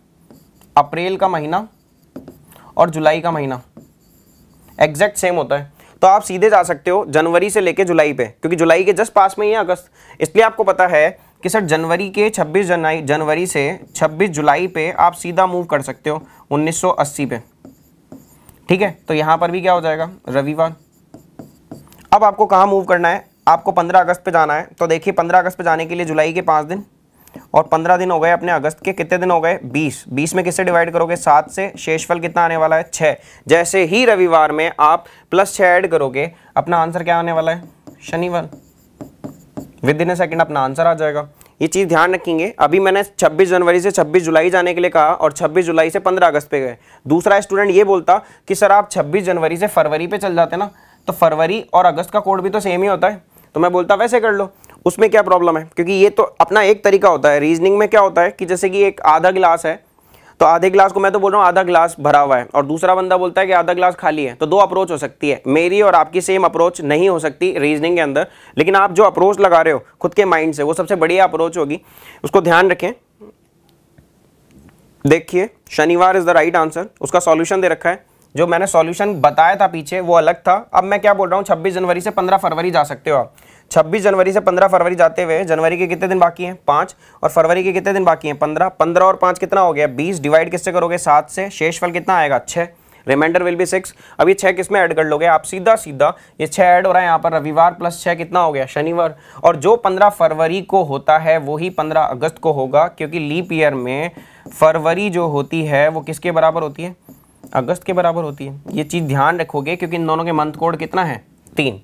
अप्रैल का महीना और जुलाई का महीना एग्जैक्ट सेम होता है तो आप सीधे जा सकते हो जनवरी से लेकर जुलाई पे क्योंकि जुलाई के जस्ट पास में ही है अगस्त इसलिए आपको पता है कि सर जनवरी के 26 जनवरी जनवरी से 26 जुलाई पे आप सीधा मूव कर सकते हो 1980 पे ठीक है तो यहाँ पर भी क्या हो जाएगा रविवार अब आपको कहाँ मूव करना है आपको 15 अगस्त पे जाना है तो देखिए 15 अगस्त पे जाने के लिए जुलाई के पाँच दिन और पंद्रह दिन हो गए अपने अगस्त के कितने दिन हो गए बीस बीस में किससे डिवाइड करोगे सात से शेषफल कितना आने वाला है छः जैसे ही रविवार में आप प्लस छः ऐड करोगे अपना आंसर क्या आने वाला है शनिवार विद इन ए सेकेंड अपना आंसर आ जाएगा ये चीज़ ध्यान रखेंगे अभी मैंने 26 जनवरी से 26 जुलाई जाने के लिए कहा और 26 जुलाई से 15 अगस्त पे गए दूसरा स्टूडेंट ये बोलता कि सर आप 26 जनवरी से फरवरी पे चल जाते ना तो फरवरी और अगस्त का कोड भी तो सेम ही होता है तो मैं बोलता वैसे कर लो उसमें क्या प्रॉब्लम है क्योंकि ये तो अपना एक तरीका होता है रीजनिंग में क्या होता है कि जैसे कि एक आधा ग्लास है तो आधे ग्लास को मैं तो बोल रहा हूँ आधा ग्लास भरा हुआ है और दूसरा बंदा बोलता है कि आधा ग्लास खाली है तो दो अप्रोच हो सकती है मेरी और आपकी सेम अप्रोच नहीं हो सकती रीजनिंग के अंदर लेकिन आप जो अप्रोच लगा रहे हो खुद के माइंड से वो सबसे बढ़िया अप्रोच होगी उसको ध्यान रखें देखिए शनिवार इज़ द राइट आंसर उसका सॉल्यूशन दे रखा है जो मैंने सॉल्यूशन बताया था पीछे वो अलग था अब मैं क्या बोल रहा हूँ 26 जनवरी से 15 फरवरी जा सकते हो आप छब्बीस जनवरी से पंद्रह फरवरी जाते हुए जनवरी के कितने दिन बाकी हैं पाँच और फरवरी के कितने दिन बाकी हैं पंद्रह पंद्रह और पाँच कितना हो गया बीस डिवाइड किससे करोगे सात से शेषफल कितना आएगा छः रिमाइंडर विल बी सिक्स अब ये छः किस में ऐड कर लोगे आप सीधा सीधा ये छः ऐड हो रहा है यहाँ पर रविवार प्लस छः कितना हो गया शनिवार और जो पंद्रह फरवरी को होता है वही पंद्रह अगस्त को होगा क्योंकि लीप ईयर में फरवरी जो होती है वो किसके बराबर होती है अगस्त के बराबर होती है ये चीज़ ध्यान रखोगे क्योंकि इन दोनों के मंथ कोड कितना है तीन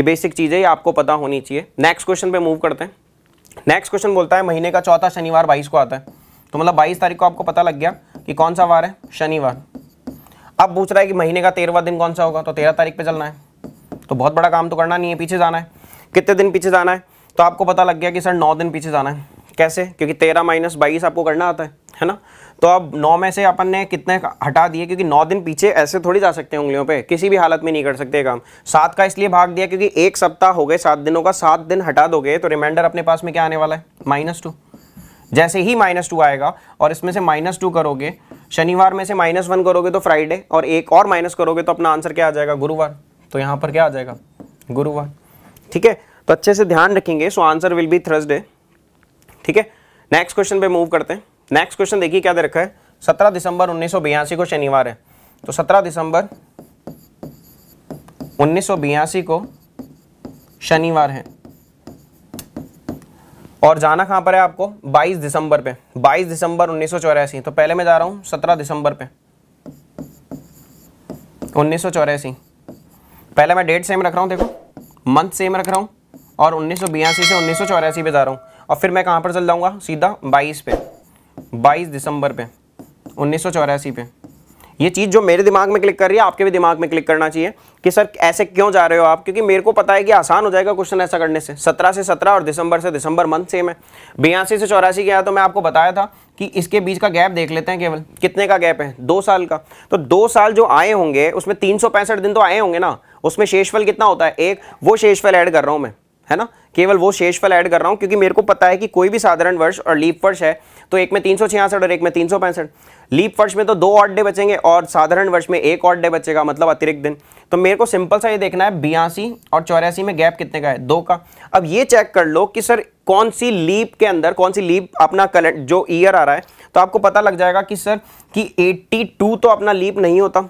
ये बेसिक चीज़ है ये आपको पता होनी चाहिए नेक्स्ट क्वेश्चन पे मूव करते हैं नेक्स्ट क्वेश्चन बोलता है महीने का चौथा शनिवार 22 को आता है तो मतलब बाईस तारीख को आपको पता लग गया कि कौन सा वार है शनिवार अब पूछ रहा है कि महीने का तेरहवा दिन कौन सा होगा तो तेरह तारीख पर चलना है तो बहुत बड़ा काम तो करना नहीं है पीछे जाना है कितने दिन पीछे जाना है तो आपको पता लग गया कि सर नौ दिन पीछे जाना है कैसे क्योंकि तेरह माइनस बाईस आपको करना आता है है ना तो अब नौ में से अपन ने कितने हटा दिए क्योंकि नौ दिन पीछे ऐसे थोड़ी जा सकते हैं उंगलियों पे किसी भी हालत में नहीं कर सकते काम सात का इसलिए भाग दिया क्योंकि एक सप्ताह हो गए सात दिनों का सात दिन हटा दोगे तो रिमाइंडर अपने पास में क्या आने वाला है माइनस टू जैसे ही माइनस टू आएगा और इसमें से माइनस टू करोगे शनिवार में से माइनस वन करोगे तो फ्राइडे और एक और माइनस करोगे तो अपना आंसर क्या आ जाएगा गुरुवार तो यहाँ पर क्या आ जाएगा गुरुवार ठीक है तो अच्छे से ध्यान रखेंगे so answer will be Thursday ठीक है नेक्स्ट क्वेश्चन पे मूव करते हैं नेक्स्ट क्वेश्चन देखिए क्या दे रखा है सत्रह दिसंबर उन्नीस को शनिवार है तो सत्रह दिसंबर उन्नीस को शनिवार है और जाना कहां पर है आपको 22 दिसंबर पे 22 दिसंबर उन्नीस तो पहले मैं जा रहा हूं 17 दिसंबर पे उन्नीस पहले मैं डेट सेम रख रहा हूँ देखो मंथ सेम रख रहा हूँ और उन्नीस से उन्नीस पे जा रहा हूँ और फिर मैं कहां पर चल जाऊंगा सीधा 22 पे 22 दिसंबर पे उन्नीस पे ये चीज़ जो मेरे दिमाग में क्लिक कर रही है आपके भी दिमाग में क्लिक करना चाहिए कि सर ऐसे क्यों जा रहे हो आप क्योंकि मेरे को पता है कि आसान हो जाएगा क्वेश्चन ऐसा करने से सत्रह से सत्रह और दिसंबर से दिसंबर मंथ सेम है बयासी से चौरासी गया तो मैं आपको बताया था कि इसके बीच का गैप देख लेते हैं केवल कितने का गैप है दो साल का तो दो साल जो आए होंगे उसमें तीन दिन तो आए होंगे ना उसमें शेषफल कितना होता है एक वो शेषफल ऐड कर रहा हूँ मैं है ना केवल वो शेषफल ऐड कर रहा हूँ क्योंकि मेरे को पता है कि कोई भी साधारण वर्ष और लीप वर्ष है तो एक में तीन और एक में तीन लीप वर्ष में तो दो ऑट डे बचेंगे और साधारण वर्ष में एक ऑट डे बचेगा मतलब अतिरिक्त दिन तो मेरे को सिंपल सा ये देखना है बयासी और चौरासी में गैप कितने का है दो का अब ये चेक कर लो कि सर कौन सी लीप के अंदर कौन सी लीप अपना कलेक्ट जो ईयर आ रहा है तो आपको पता लग जाएगा कि सर कि 82 तो अपना लीप नहीं होता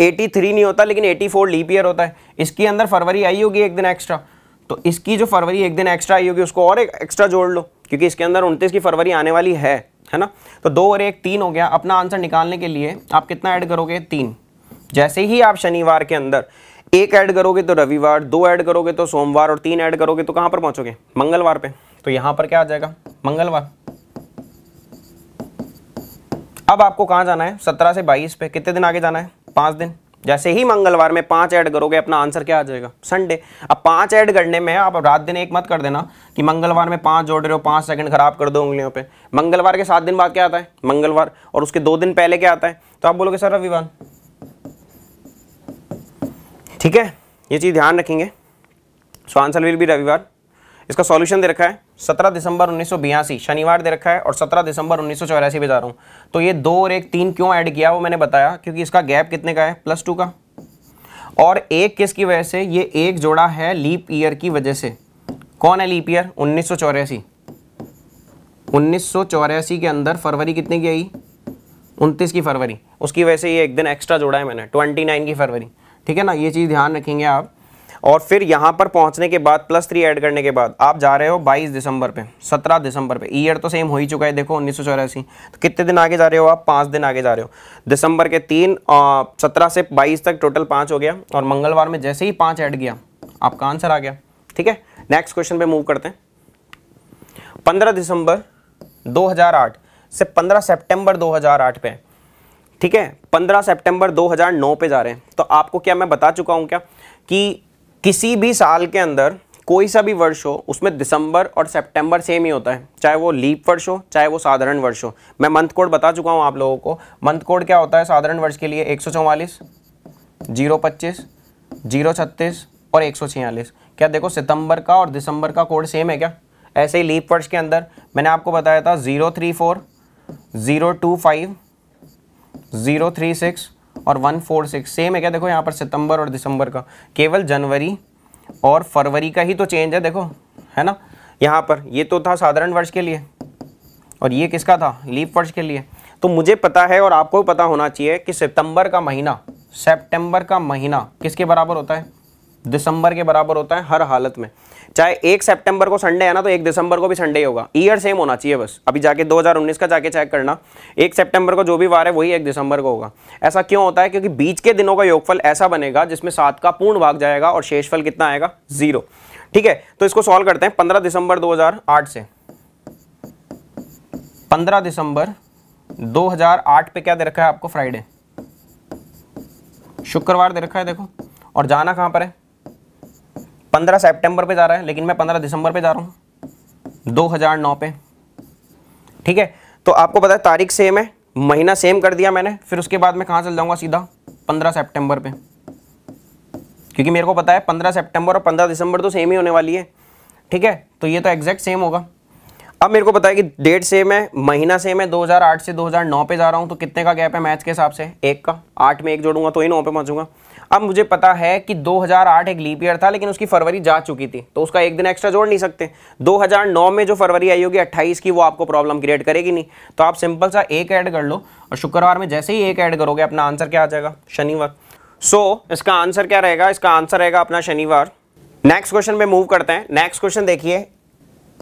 83 नहीं होता लेकिन 84 फोर लीप ईयर होता है इसके अंदर फरवरी आई होगी एक दिन एक्स्ट्रा तो इसकी जो फरवरी एक दिन एक्स्ट्रा आई होगी उसको और एक एक्स्ट्रा जोड़ लो क्योंकि इसके अंदर उनतीस की फरवरी आने वाली है है ना तो दो और एक तीन हो गया अपना आंसर निकालने के लिए आप कितना ऐड करोगे तीन जैसे ही आप शनिवार के अंदर एक ऐड करोगे तो रविवार दो ऐड करोगे तो सोमवार और तीन ऐड करोगे तो कहां पर पहुंचोगे मंगलवार पे तो यहां पर क्या आ जाएगा मंगलवार अब आपको कहां जाना है सत्रह से बाईस पे कितने दिन आगे जाना है पांच दिन जैसे ही मंगलवार में पांच ऐड करोगे अपना आंसर क्या आ जाएगा संडे अब पांच ऐड करने में आप रात दिन एक मत कर देना कि मंगलवार में पांच जोड़ रहे हो पांच सेकंड खराब कर दो उंगलियों पे मंगलवार के सात दिन बाद क्या आता है मंगलवार और उसके दो दिन पहले क्या आता है तो आप बोलोगे सर रविवार ठीक है ये चीज़ ध्यान रखेंगे सो आंसर विल भी रविवार इसका सॉल्यूशन दे रखा है 17 दिसंबर उन्नीस शनिवार दे रखा है और 17 दिसंबर उन्नीस सौ पे जा रहा हूँ तो ये दो और एक तीन क्यों ऐड किया वो मैंने बताया क्योंकि इसका गैप कितने का है प्लस टू का और एक किस की वजह से ये एक जोड़ा है लीप ईयर की वजह से कौन है लीप ईयर उन्नीस सौ के अंदर फरवरी कितने की आई उनतीस की फरवरी उसकी वजह से ये एक दिन एक्स्ट्रा जोड़ा है मैंने ट्वेंटी की फरवरी ठीक है ना ये चीज़ ध्यान रखेंगे आप और फिर यहाँ पर पहुँचने के बाद प्लस थ्री ऐड करने के बाद आप जा रहे हो बाईस दिसंबर पे सत्रह दिसंबर पे ईयर तो सेम हो ही चुका है देखो उन्नीस सौ तो कितने दिन आगे जा रहे हो आप पाँच दिन आगे जा रहे हो दिसंबर के तीन सत्रह से बाईस तक टोटल पाँच हो गया और मंगलवार में जैसे ही पाँच ऐड गया आपका आंसर आ गया ठीक है नेक्स्ट क्वेश्चन पे मूव करते हैं पंद्रह दिसंबर दो से पंद्रह सेप्टेम्बर दो पे ठीक है 15 सितंबर 2009 पे जा रहे हैं तो आपको क्या मैं बता चुका हूं क्या कि किसी भी साल के अंदर कोई सा भी वर्ष हो उसमें दिसंबर और सितंबर सेम ही होता है चाहे वो लीप वर्ष हो चाहे वो साधारण वर्ष हो मैं मंथ कोड बता चुका हूँ आप लोगों को मंथ कोड क्या होता है साधारण वर्ष के लिए एक सौ चौवालीस जीरो पच्चीस जीरो छत्तीस और एक सौ छियालीस क्या देखो सितंबर का और दिसंबर का कोड सेम है क्या ऐसे ही लीप वर्ष के अंदर मैंने आपको बताया था zero three four zero two five zero three six और वन फोर सिक्स सेम है क्या देखो यहाँ पर सितंबर और दिसंबर का केवल जनवरी और फरवरी का ही तो चेंज है देखो है ना यहाँ पर ये तो था साधारण वर्ष के लिए और ये किसका था लीप वर्ष के लिए तो मुझे पता है और आपको भी पता होना चाहिए कि सितंबर का महीना सितंबर का महीना किसके बराबर होता है दिसंबर के बराबर होता है हर हालत में चाहे एक सितंबर को संडे है ना तो एक दिसंबर को भी संडे होगा ईयर सेम होना चाहिए बस अभी जाके 2019 का जाके चेक करना एक सितंबर को जो भी वार है वही एक दिसंबर को होगा ऐसा क्यों होता है क्योंकि बीच के दिनों का योगफल ऐसा बनेगा जिसमें सात का पूर्ण भाग जाएगा और शेषफल कितना आएगा जीरो ठीक है तो इसको सॉल्व करते हैं पंद्रह दिसंबर दो से पंद्रह दिसंबर दो पे क्या दे रखा है आपको फ्राइडे शुक्रवार दे रखा है देखो और जाना कहां पर है पंद्रह सेप्टेम्बर पर जा रहा है लेकिन मैं पंद्रह दिसंबर पर जा रहा हूँ दो हज़ार नौ पे ठीक है तो आपको पता है तारीख सेम है महीना सेम कर दिया मैंने फिर उसके बाद मैं कहाँ चल जाऊँगा सीधा पंद्रह सेप्टेम्बर पे क्योंकि मेरे को पता है पंद्रह सेप्टेम्बर और पंद्रह दिसंबर तो सेम ही होने वाली है ठीक है तो ये तो एग्जैक्ट सेम होगा अब मेरे को पता है कि डेट सेम है महीना सेम है 2008 से 2009 पे जा रहा हूँ तो कितने का गैप है मैच के हिसाब से एक का आठ में एक जोड़ूंगा तो ही नौ पे पहुँचूंगा अब मुझे पता है कि 2008 एक लीप ईयर था लेकिन उसकी फरवरी जा चुकी थी तो उसका एक दिन एक्स्ट्रा जोड़ नहीं सकते 2009 में जो फरवरी आई होगी 28 की वो आपको प्रॉब्लम क्रिएट करेगी नहीं तो आप सिंपल सा एक ऐड कर लो और शुक्रवार में जैसे ही एक ऐड करोगे अपना आंसर क्या आ जाएगा शनिवार सो so, इसका आंसर क्या रहेगा इसका आंसर रहेगा अपना शनिवार नेक्स्ट क्वेश्चन में मूव करते हैं नेक्स्ट क्वेश्चन देखिए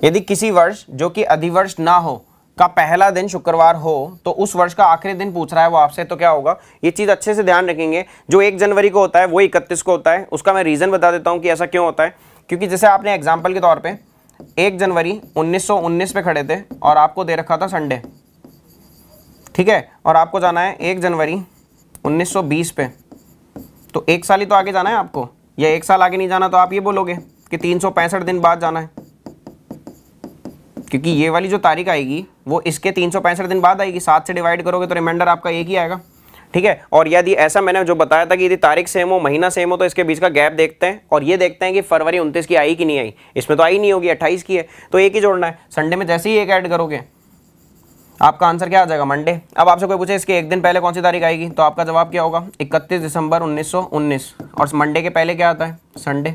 यदि किसी वर्ष जो कि अधिवर्ष ना हो का पहला दिन शुक्रवार हो तो उस वर्ष का आखिरी दिन पूछ रहा है वो आपसे तो क्या होगा ये चीज़ अच्छे से ध्यान रखेंगे जो एक जनवरी को होता है वो इकतीस को होता है उसका मैं रीज़न बता देता हूँ कि ऐसा क्यों होता है क्योंकि जैसे आपने एग्जाम्पल के तौर पर एक जनवरी उन्नीस पे खड़े थे और आपको दे रखा था संडे ठीक है और आपको जाना है एक जनवरी उन्नीस पे तो एक साल ही तो आगे जाना है आपको या एक साल आगे नहीं जाना तो आप ये बोलोगे कि तीन दिन बाद जाना है क्योंकि ये वाली जो तारीख आएगी वो इसके तीन दिन बाद आएगी सात से डिवाइड करोगे तो रिमाइंडर आपका एक ही आएगा ठीक है और यदि ऐसा मैंने जो बताया था कि यदि तारीख सेम हो महीना सेम हो तो इसके बीच का गैप देखते हैं और ये देखते हैं कि फरवरी उनतीस की आई कि नहीं आई इसमें तो आई नहीं होगी अट्ठाईस की है तो एक ही जोड़ना है संडे में जैसे ही एक ऐड करोगे आपका आंसर क्या आ जाएगा मंडे अब आपसे कोई पूछे इसके एक दिन पहले कौन सी तारीख आएगी तो आपका जवाब क्या होगा इकतीस दिसंबर उन्नीस और मंडे के पहले क्या आता है संडे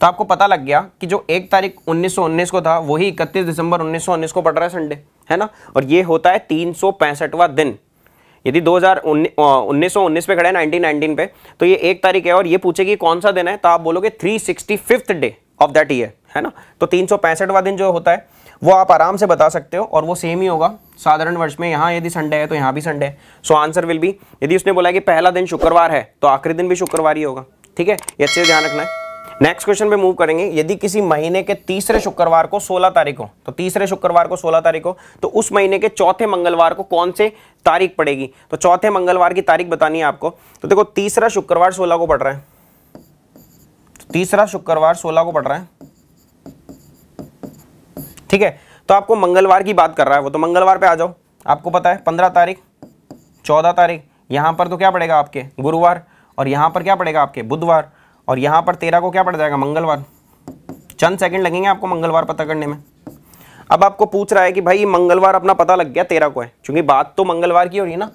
तो आपको पता लग गया कि जो एक तारीख 1919 को था वही 31 दिसंबर 1919 को पड़ रहा है संडे है ना और ये होता है तीन दिन यदि दो हजार उन्नीस पे खड़े है 1919 पे तो ये एक तारीख है और ये पूछेगी कौन सा दिन है तो आप बोलोगे three day of that year है ना तो तीन दिन जो होता है वो आप आराम से बता सकते हो और वो सेम ही होगा साधारण वर्ष में यहाँ यदि संडे है तो यहाँ भी संडे है सो आंसर विल भी यदि उसने बोला कि पहला दिन शुक्रवार है तो आखिरी दिन भी शुक्रवार ही होगा ठीक है ये अच्छे से ध्यान रखना है नेक्स्ट क्वेश्चन पे मूव करेंगे यदि किसी महीने के तीसरे शुक्रवार को 16 तारीख हो तो तीसरे शुक्रवार को 16 तारीख हो तो उस महीने के चौथे मंगलवार को कौन से तारीख पड़ेगी तो चौथे मंगलवार की तारीख बतानी है आपको तो देखो तीसरा शुक्रवार सोलह को पड़ रहा है तो तीसरा शुक्रवार सोलह को पड़ रहा है ठीक है तो आपको मंगलवार की बात कर रहा है वो तो मंगलवार पे आ जाओ आपको पता है पंद्रह तारीख चौदह तारीख यहां पर तो क्या पड़ेगा आपके गुरुवार और यहां पर क्या पड़ेगा आपके बुधवार और यहाँ पर तेरह को क्या पड़ जाएगा मंगलवार चंद सेकंड लगेंगे आपको मंगलवार पता करने में अब आपको पूछ रहा है कि भाई मंगलवार अपना पता लग गया तेरह को है क्योंकि बात तो मंगलवार की हो रही है ना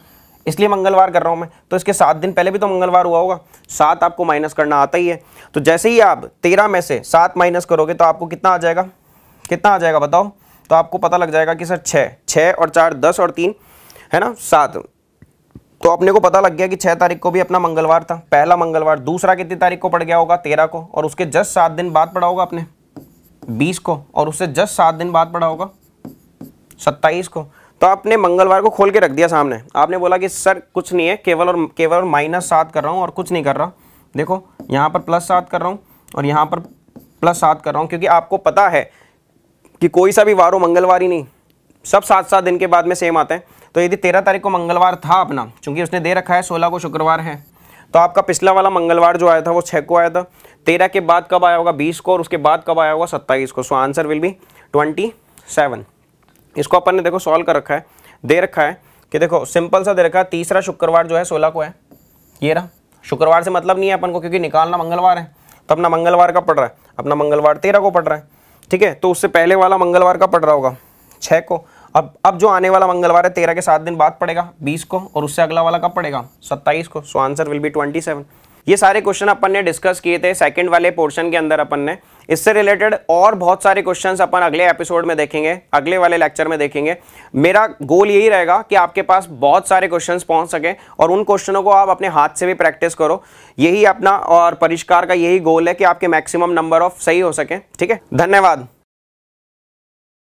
इसलिए मंगलवार कर रहा हूँ मैं तो इसके सात दिन पहले भी तो मंगलवार हुआ होगा सात आपको माइनस करना आता ही है तो जैसे ही आप तेरह में से सात माइनस करोगे तो आपको कितना आ जाएगा कितना आ जाएगा बताओ तो आपको पता लग जाएगा कि सर छः छः और चार दस और तीन है ना सात तो अपने को पता लग गया कि छह तारीख को भी अपना मंगलवार था पहला मंगलवार दूसरा कितनी तारीख को पड़ गया होगा तेरह को और उसके जस्ट सात दिन बाद पड़ा होगा अपने बीस को और उससे जस्ट सात दिन बाद पड़ा होगा सत्ताईस को तो आपने मंगलवार को खोल के रख दिया सामने आपने बोला कि सर कुछ नहीं है केवल और केवल और माइनस सात कर रहा हूँ और कुछ नहीं कर रहा देखो यहाँ पर प्लस सात कर रहा हूँ और यहाँ पर प्लस सात कर रहा हूँ क्योंकि आपको पता है कि कोई सा भी वार हो मंगलवार ही नहीं सब सात सात दिन के बाद में सेम आते हैं तो यदि तेरह तारीख को मंगलवार था अपना चूंकि उसने दे रखा है सोलह को शुक्रवार है तो आपका पिछला वाला मंगलवार जो आया था वो छः को आया था तेरह के बाद कब आया होगा बीस को और उसके बाद कब आया होगा सत्ताईस को so answer will be twenty seven इसको अपन ने देखो सॉल्व कर रखा है दे रखा है कि देखो सिंपल सा दे रखा है तीसरा शुक्रवार जो है सोलह को है ये रहा शुक्रवार से मतलब नहीं है अपन को क्योंकि निकालना मंगलवार है तो अपना मंगलवार का पड़ रहा है अपना मंगलवार तेरह को पड़ रहा है ठीक है तो उससे पहले वाला मंगलवार का पड़ रहा होगा छः को अब अब जो आने वाला मंगलवार है तेरह के सात दिन बाद पड़ेगा बीस को और उससे अगला वाला कब पड़ेगा सत्ताईस को so answer will be twenty seven ये सारे क्वेश्चन अपन ने डिस्कस किए थे सेकंड वाले पोर्शन के अंदर अपन ने इससे रिलेटेड और बहुत सारे क्वेश्चंस अपन अगले एपिसोड में देखेंगे अगले वाले लेक्चर में देखेंगे मेरा गोल यही रहेगा कि आपके पास बहुत सारे क्वेश्चंस पहुंच सकें और उन क्वेश्चनों को आप अपने हाथ से भी प्रैक्टिस करो यही अपना और परिष्कार का यही गोल है कि आपके मैक्सिमम नंबर ऑफ सही हो सके ठीक है धन्यवाद